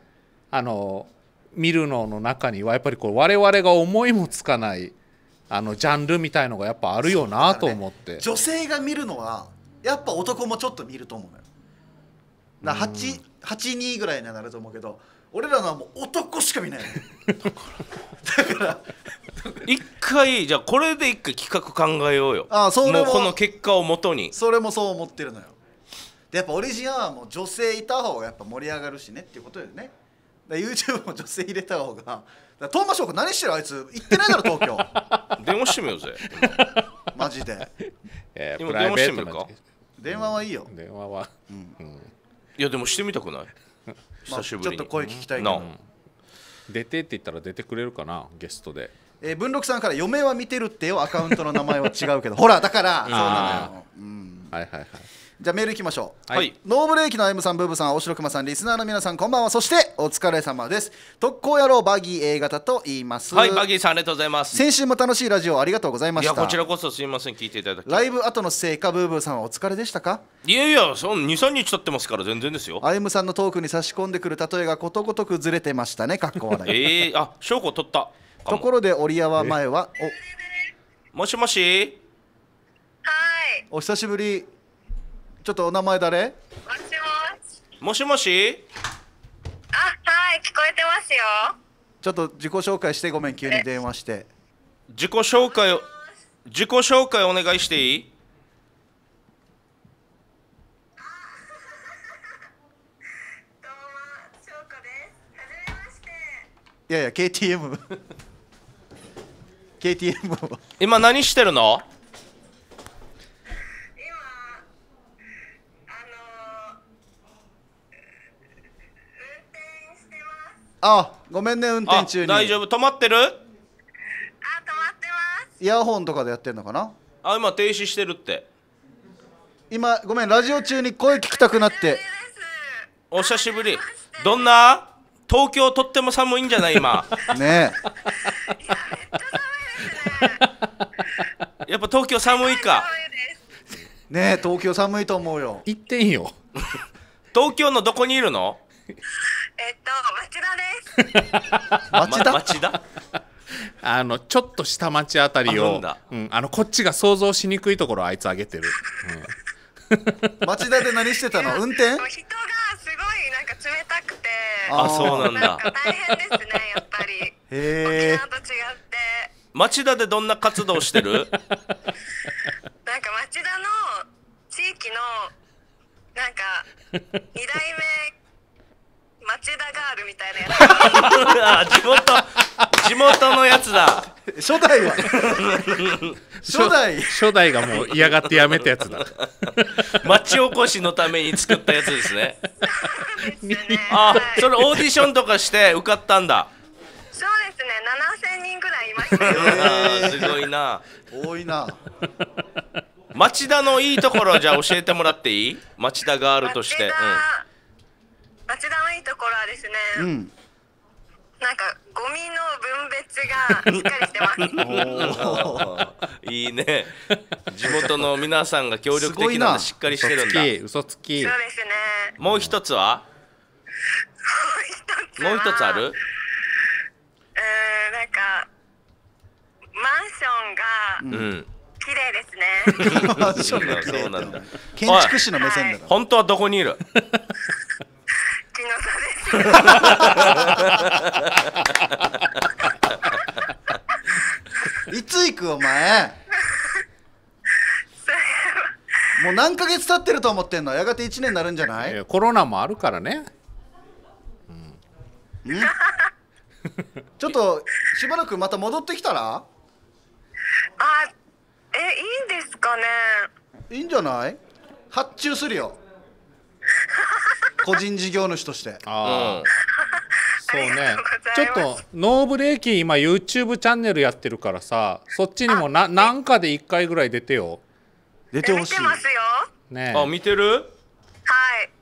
あの見るのの中にはやっぱりこう我々が思いもつかないあのジャンルみたいのがやっぱあるよなと思って、ね、女性が見るのはやっぱ男もちょっと見ると思うのよ8 8 2ぐらいにはなると思うけど俺らのはもう男しか見ないだから一回じゃあこれで一回企画考えようよああそれももうこの結果をもとにそれもそう思ってるのよでやっぱオリジンはもう女性いた方がやっぱ盛り上がるしねっていうことでねだ YouTube も女性入れた方がだトーマショーク何してるあいつ行ってないだろ東京電話してみようぜマジで今電話してみるか電話はいいよ電話は、うん、いやでもしてみたくない久しぶりに、まあ、ちょっと声聞きたいけど、うん、出てって言ったら出てくれるかなゲストで、えー、文禄さんから「嫁は見てるってよアカウントの名前は違うけどほらだから、そうなのよ、うん、はいはいはいじゃあメールいきましょう、はい、ノーブレーキのあさんブーブさん大城まさんリスナーの皆さんこんばんはそしてお疲れ様です特攻野郎バギー A 型と言いますはいバギーさんありがとうございます先週も楽しいラジオありがとうございましたいやこちらこそすいません聞いていただきライブ後のせいかブーブーさんはお疲れでしたかいやいやそ23日経ってますから全然ですよあさんのトークに差し込んでくる例えがことごとくずれてましたねかっこ笑い えー、あ証拠取った ところで折り合わ前はおもしもしはいお久しぶりちょっとお名前誰もしもしもしあはい聞こえてますよちょっと自己紹介してごめん急に電話して自己紹介を自己紹介お願いしていいいやいや KTM KTM 今何してるのあごめんね運転中に大丈夫止まってるあ止まってますイヤホンとかでやってんのかなあ今停止してるって今ごめんラジオ中に声聞きたくなってお久しぶりどんな東京とっても寒いんじゃない今 ねえやっぱ東京寒いかねえ東京寒いと思うよ行ってんよ 東京のどこにいるのえっと、町田です。町田、ま、町田 あの、ちょっと下町あたりを、うん、あの、こっちが想像しにくいところあいつ上げてる。うん、町田で何してたの運転人がすごいなんか冷たくて。あ、そうなんだ。大変ですね、やっぱり。へ沖縄と違って。町田でどんな活動してるなんか町田の地域のなんかたいなやつ 地元地元のやつだ初代は 初代初代がもう嫌がってやめたやつだ町おこしのために作ったやつですねあそれオーディションとかして受かったんだそうですね7000人ぐらいいましたすごいな多いな町田のいいところじゃ教えてもらっていい町田ガールとして町田、うん町田のいいところはですね、うん、なんかゴミの分別が しっかりしてますいいね地元の皆さんが協力的なしっかりしてるんだ嘘つきそうですねもう一つはもう一つあるうんなんかマンションが、うん綺麗ですね。そうなんだ。建築士の目線だ、はい、本当はどこにいる？気の差ですいつ行くお前 もう何ヶ月経ってると思ってんのやがて1年になるんじゃないコロナもあるからね、うん、ちょっとしばらくまた戻ってきたらあえいいんですかねいいんじゃない発注するよ 個人事業主としてああ、そうねちょっとノーブレーキ今 YouTube チャンネルやってるからさそっちにもなかで1回ぐらい出てよ出てほしいねあ見てるはい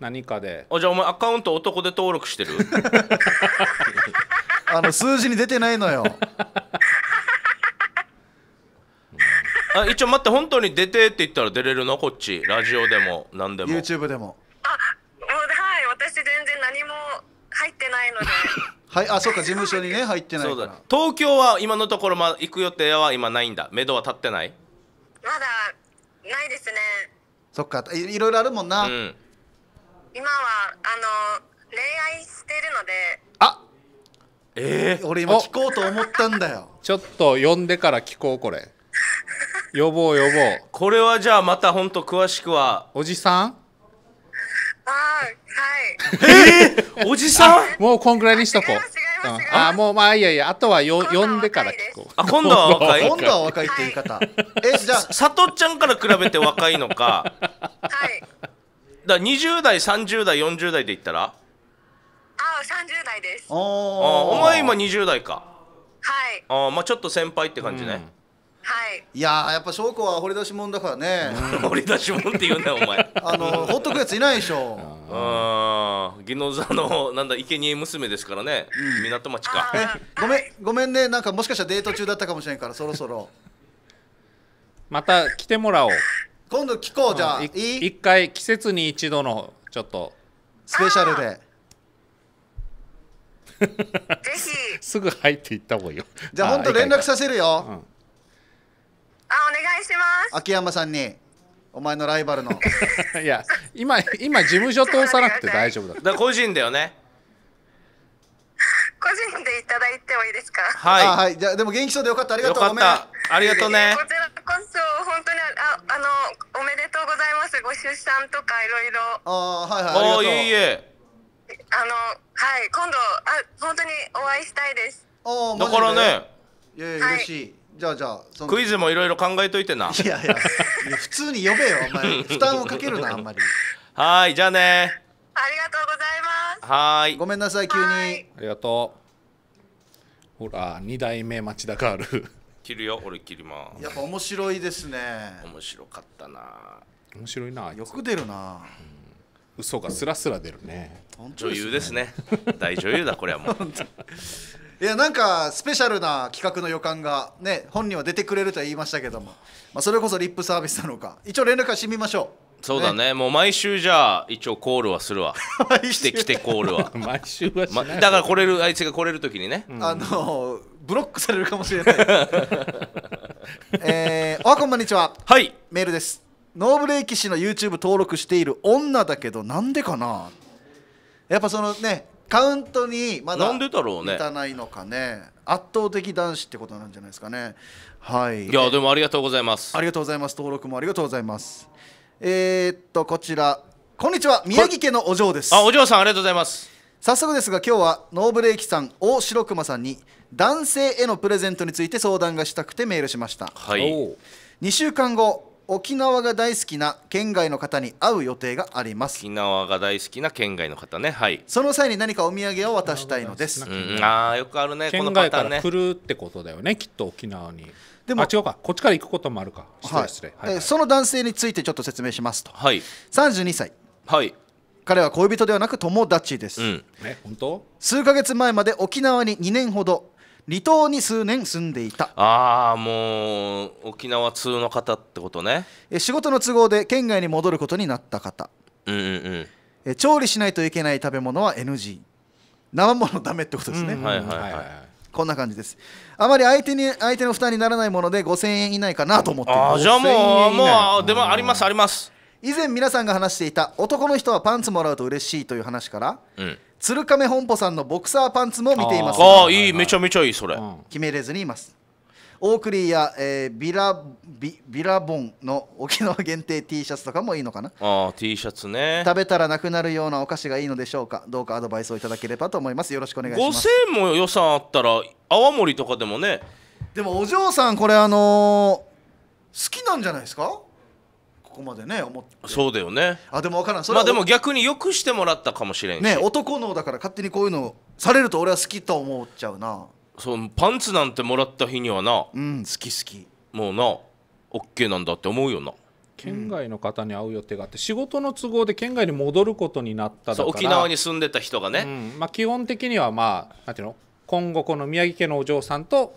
何かであじゃあお前アカウント男で登録してる あの数字に出てないのよ あ一応待って本当に出てって言ったら出れるのこっちラジオでも何でも YouTube でも私全然何も入ってないので はいあそうか事務所にね入ってないそう東京は今のところ、まあ、行く予定は今ないんだ目処は立ってないまだないですねそっかいいろいろあるもんな、うん、今はあの恋愛してるのであええー、俺今聞こうと思ったんだよ ちょっと呼んでから聞こうこれ呼ぼう呼ぼうこれはじゃあまたほんと詳しくはおじさんはい。えー、おじさんもうこんぐらいにしとこう。あ、もうまあいやいや、あとはよ呼んでから聞こう。あ、今度は若い。今度は若いって言い方。え、じゃあ、さとちゃんから比べて若いのか。はい。だ20代、30代、40代で言ったらあ、30代です。おお。お前今20代か。はい。あまあちょっと先輩って感じね。はいいややっぱ証拠は掘り出し物だからね、掘り出し物って言うんだよお前 あのほっとくやついないでしょうん、宜野座のなんだ生贄娘ですからね、うん、港町かえ ごめんごめんねなんかもしかしたらデート中だったかもしれんからそろそろまた来てもらおう今度聞こうじゃあ、うい一回季節に一度のちょっとスペシャルで すぐ入っていった方がいいよじゃあ本当連絡させるよ、うん願いします秋山さんにお前のライバルの いや今今事務所通さなくて大丈夫だだ個人だよね個人でいただいてもいいですかはいはいじゃでも元気そうでよかったありがとうありがとうねこちらこそ本当にああのおめでとうございますご出産とかいろいろああはいはいありいえあのはい今度あ本当にお会いしたいですああだからねいやいや嬉しい、はいじゃあじゃあそのクイズもいろいろ考えといてないやいやいや普通に呼べよお前 負担をかけるなあんまりはーいじゃあねありがとうございますはーいごめんなさい急にありがとうほら2代目町田ガール切るよ俺切りますやっぱ面白いですね面白かったな面白いなよく出るなうん嘘がスラスラ出るね女優ですね大女優だこれはもう いやなんかスペシャルな企画の予感がね本人は出てくれると言いましたけども、まあ、それこそリップサービスなのか一応連絡はしてみましょうそうだねもう毎週じゃあ一応コールはするわ 来て来てコールは、毎週はしま、ないだから来れるあいつが来れる時にね、あのブロックされるかもしれない えー、おはこんばんにちははいメールですノーブレーキ氏の YouTube 登録している女だけどなんでかなやっぱそのねカウントにまだなんでだろうねたないのかね圧倒的男子ってことなんじゃないですかねはいいやでもありがとうございますありがとうございます登録もありがとうございますえー、っとこちらこんにちは宮城家のお嬢ですあお嬢さんありがとうございます早速ですが今日はノーブレーキさん大白熊さんに男性へのプレゼントについて相談がしたくてメールしました、はい、2週間後沖縄が大好きな県外の方に会う予定があります沖縄が大好きな県外の方ねはいその際に何かお土産を渡したいのです、うん、ああよくあるねこの県外からね来るってことだよねきっと沖縄にでもあ違うかこっちから行くこともあるか失は礼い失礼、はいその男性についてちょっと説明しますとはい32歳はい彼は恋人ではなく友達です、うんね本当数ヶ月前まで沖縄に2年ほど離島に数年住んでいたああもう沖縄通の方ってことねえ仕事の都合で県外に戻ることになった方うんうんうんえ調理しないといけない食べ物は NG 生ものダメってことですね、うん、はいはいはい、はいこんな感じです。あまり相手に相手の負担にならないもので5000円以内かなと思ってあじゃあもうもうでもありますあります。以前皆さんが話していた男の人はパンツもらうと嬉しいという話から、うん、鶴亀本舗さんのボクサーパンツも見ていますああいいめちゃめちゃいいそれ、うん、決めれずにいますオークリーや、えー、ビラビビラボンの沖縄限定 T シャツとかもいいのかなああ T シャツね食べたらなくなるようなお菓子がいいのでしょうかどうかアドバイスをいただければと思いますよろしくお願いします5000も予算あったら泡盛とかでもねでもお嬢さんこれあのー、好きなんじゃないですかこまでね思ってそうだよねあでも分からんそれまあでも逆によくしてもらったかもしれんしね男のだから勝手にこういうのされると俺は好きと思っちゃうなそうパンツなんてもらった日にはな、うん、好き好きもうなオッケーなんだって思うよな県外の方に会う予定があって仕事の都合で県外に戻ることになっただ沖縄に住んでた人がね、うん、まあ、基本的にはまあなんていうの今後この宮城県のお嬢さんと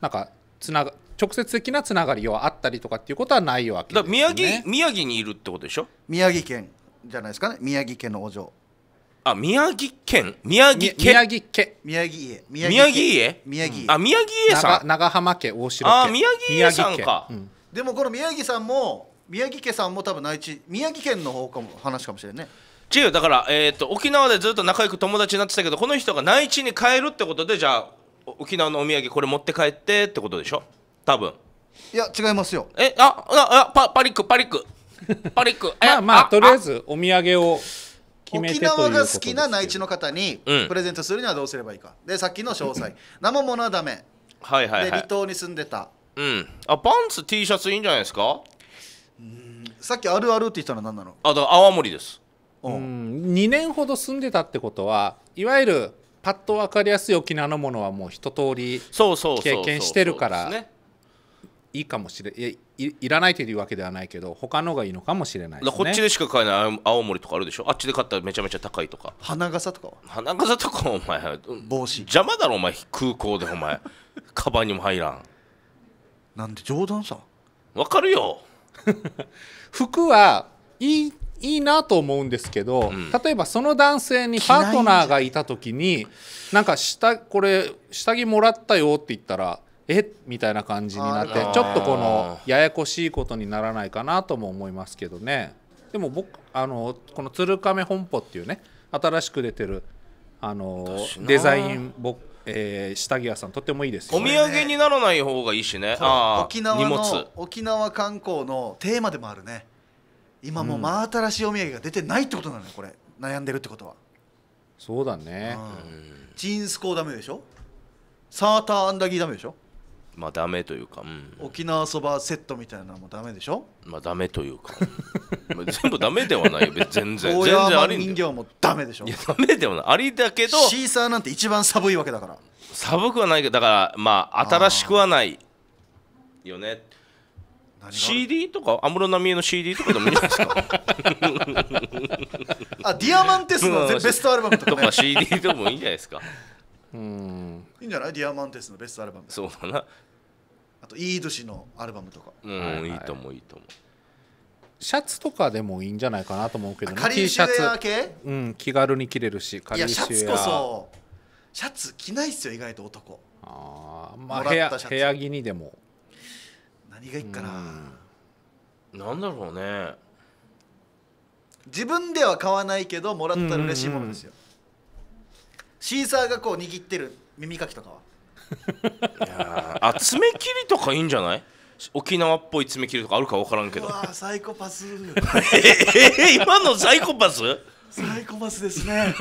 なんかつなが、うん直接的なつながりはあったりとかっていうことはないわけです、ね、宮城宮城にいるってことでしょ宮城県じゃないですかね宮城県のお嬢あ宮城県宮城家宮城家宮城家宮城家宮城家、あ宮城家さん長浜家大城家あ宮城家さんか、うん、でもこの宮城さんも宮城家さんも多分内地宮城県の方かも話かもしれないね違うだから、えーと、と沖縄でずっと仲良く友達になってたけどこの人が内地に帰るってことでじゃあ沖縄のお土産これ持って帰ってってことでしょ多分いや違いますよえあああパパリックパリック パリックまあまあとりあえずお土産を沖縄が好きな内地の方にプレゼントするにはどうすればいいか、うん、でさっきの詳細生ものはダメはいはい、はい、で離島に住んでたうんあパンツ T シャツいいんじゃないですかさっきあるあるって言ったのは何なのあだ泡盛ですうん2年ほど住んでたってことはいわゆるパッと分かりやすい沖縄のものはもう一通り経験してるからいいかもしれいいいらないというわけではないけど他のがいいのかもしれない、ね、こっちでしか買えない青森とかあるでしょあっちで買ったらめちゃめちゃ高いとか花笠とか花笠とかお前帽子邪魔だろお前空港でお前 カバンにも入らんなんで冗談さわかるよ 服はいいいいなと思うんですけど、うん、例えばその男性にパートナーがいた時になんか下これ下着もらったよって言ったらえみたいな感じになってちょっとこのややこしいことにならないかなとも思いますけどねでも僕あのこの鶴亀本舗っていうね新しく出てるあのデザイン僕えー、下着屋さんとてもいいですよ、ね、お土産にならない方がいいしね沖縄の沖縄観光のテーマでもあるね今もう真新しいお土産が出てないってことなのよこれ悩んでるってことはそうだね、うん、ジーンスコーダメでしょサーターアンダギーダメでしょまあダメというか、うん、沖縄そばセットみたいなのもダメでしょまあダメというか全部ダメではないよ全然全然あり人形もダメでしょいやダメではないありだけどシーサーなんて一番寒いわけだから寒くはないけどだからまあ新しくはないよね CD とか安室奈美恵の CD とかでもいいんですかあディアマンテスのベストアルバムとか、ね,、とか CD でもいいんじゃないですかうんいいんじゃないディアマンテスのベストアルバムそうだなあといい年のアルバムとかうん、はいはいいいと思ういいと思シャツとかでもいいんじゃないかなと思うけど、ね、カリ T シャツ系うん、気軽に着れるしカいやシシャツこそシャツ着ないっすよ意外と男ああ、まあ部屋部屋着にでも何がいいかななんだろうね自分では買わないけどもらったら嬉しいものですよ、シーサーがこう握ってる耳かきとかはいやあ爪切りとかいいんじゃない沖縄っぽい爪切りとかあるか分からんけどわあサイコパスえー、今のサイコパスサイコパスですね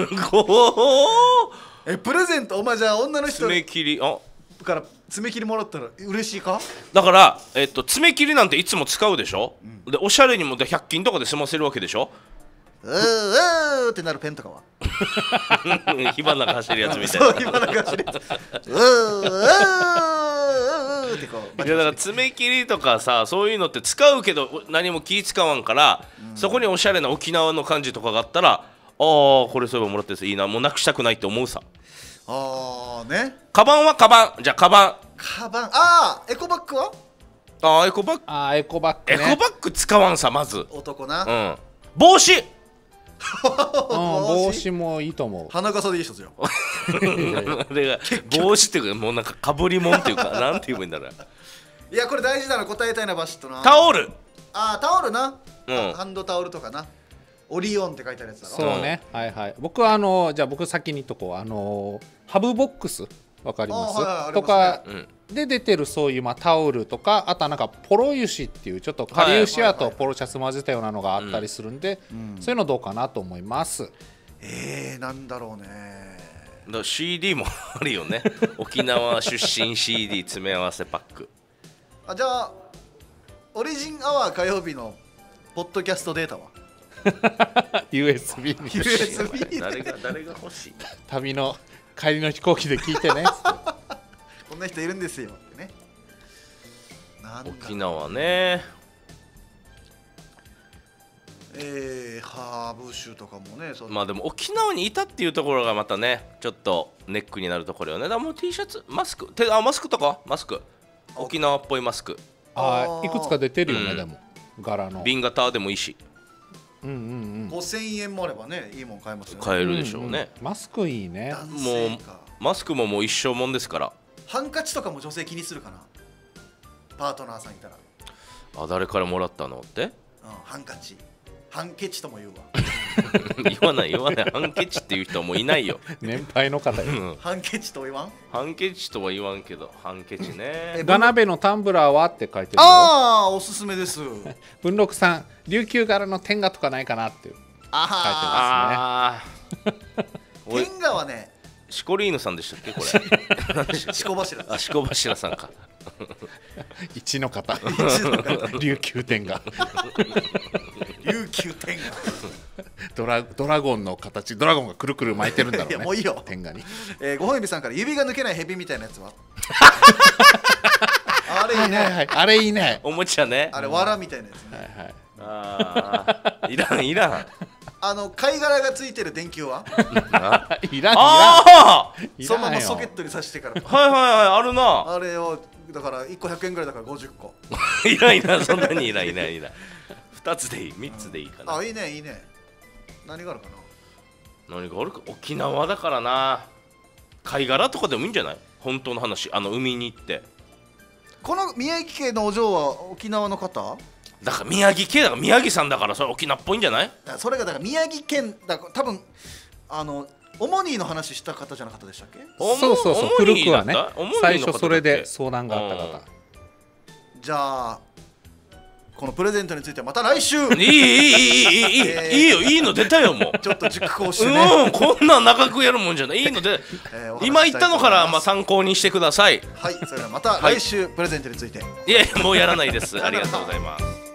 えプレゼントお前じゃあ女の人爪切りあから爪切りもらったら嬉しいかだから、えっと、爪切りなんていつも使うでしょ、うん、でおしゃれにも100均とかで済ませるわけでしょううううってなるペンとかは 火花が走るやつみたいなそう火花うううううううううううってこういやだから爪切りとかさそういうのって使うけど何も気使わんから、うん、そこにおしゃれな沖縄の感じとかがあったらああこれそういえばもらってういいなもうなくしたくないって思うさあうねカバンはカバンじゃあカバンカバンああエコバッグはあうエコバッグあうエコバッグ、ね、エコバッグ使わんさまず男なうん帽子帽子もいいと思う花笠でいい人ですよあれが帽子っていうかもうなんかかぶりもんっていうか なんて言えばいいんだろういやこれ大事だな答えたいなバシッとなタオルああタオルな、うん、ハンドタオルとかなオリオンって書いてあるやつだろそうね、うん、はいはい僕はあのじゃあ僕先にとこあのハブボックスわかりますとか、うんで出てるそういうまあタオルとかあとはなんかポロユシっていうちょっと顆粒油脂やとポロシャツ混ぜたようなのがあったりするんで、そういうのどうかなと思います。えー、なんだろうねだ CD もあるよね 沖縄出身 CD 詰め合わせパックあじゃあオリジンアワー火曜日のポッドキャストデータは USB に USB 誰が誰が欲しい旅の帰りの飛行機で聞いてねこんな人いるんですよってね沖縄ねえー、ハーブ州とかもねまあでも沖縄にいたっていうところがまたねちょっとネックになるところよねだからもう T シャツマスクてあマスクとかマスク沖縄っぽいマスクああいくつか出てるよね、うん、でも柄の瓶型でもいいしうんうんうん、5000円もあればねいいもん買えますよね買えるでしょうね、うんうん、マスクいいねもうマスクももう一生もんですからハンカチとかも女性気にするかなパートナーさんいたらあ誰からもらったのってうんハンカチハンケチとも言うわ 言わない言わないハンケチっていう人もいないよ、年配の方よハンケチとは言わんハンケチとは言わんけどハンケチね田辺のタンブラーはって書いてるよああおすすめです文禄さん琉球柄の天下とかないかなっていうあはああ天下はねシコリーヌさんでしたっけこれ。シ コ柱。あ、シコ柱さんか。一の方。琉球天が。琉球天が。ドラドラゴンの形、ドラゴンがくるくる巻いてるんだろうね。いやもういいよ。天がに。えー、ご本指さんから指が抜けない蛇みたいなやつは。あれいいね。あれいいね。おもちゃね。あれわらみたいなやつ、ね。はいはい。ああいらんいらんあの貝殻がついてる電球はいらんいああらんそのままソケットに挿してからはいはいはいあるなあれをだから1個100円ぐらいだから50個 いらんいらんそんなにいらんいらんいらん2つでいい3つでいいかなあいいねいいね何があるかな何があるか沖縄だからな貝殻とかでもいいんじゃない本当の話あの海に行ってこの宮城県のお嬢は沖縄の方だから宮城県だから宮城さんだからそれ沖縄っぽいんじゃないそれがだから宮城県だから多分あのオモニーの話した方じゃなかったでしたっけそうそうそう古くはね最初それで相談があった方、うん、じゃあこのプレゼントについてはまた来週いいいいいいいい、いいいいよいいの出たよもう ちょっと熟考して、ね、うんこんな長くやるもんじゃないいいので、えー、今言ったのからまあ参考にしてくださいはいそれではまた来週、プレゼントについていやもうやらないですありがとうございます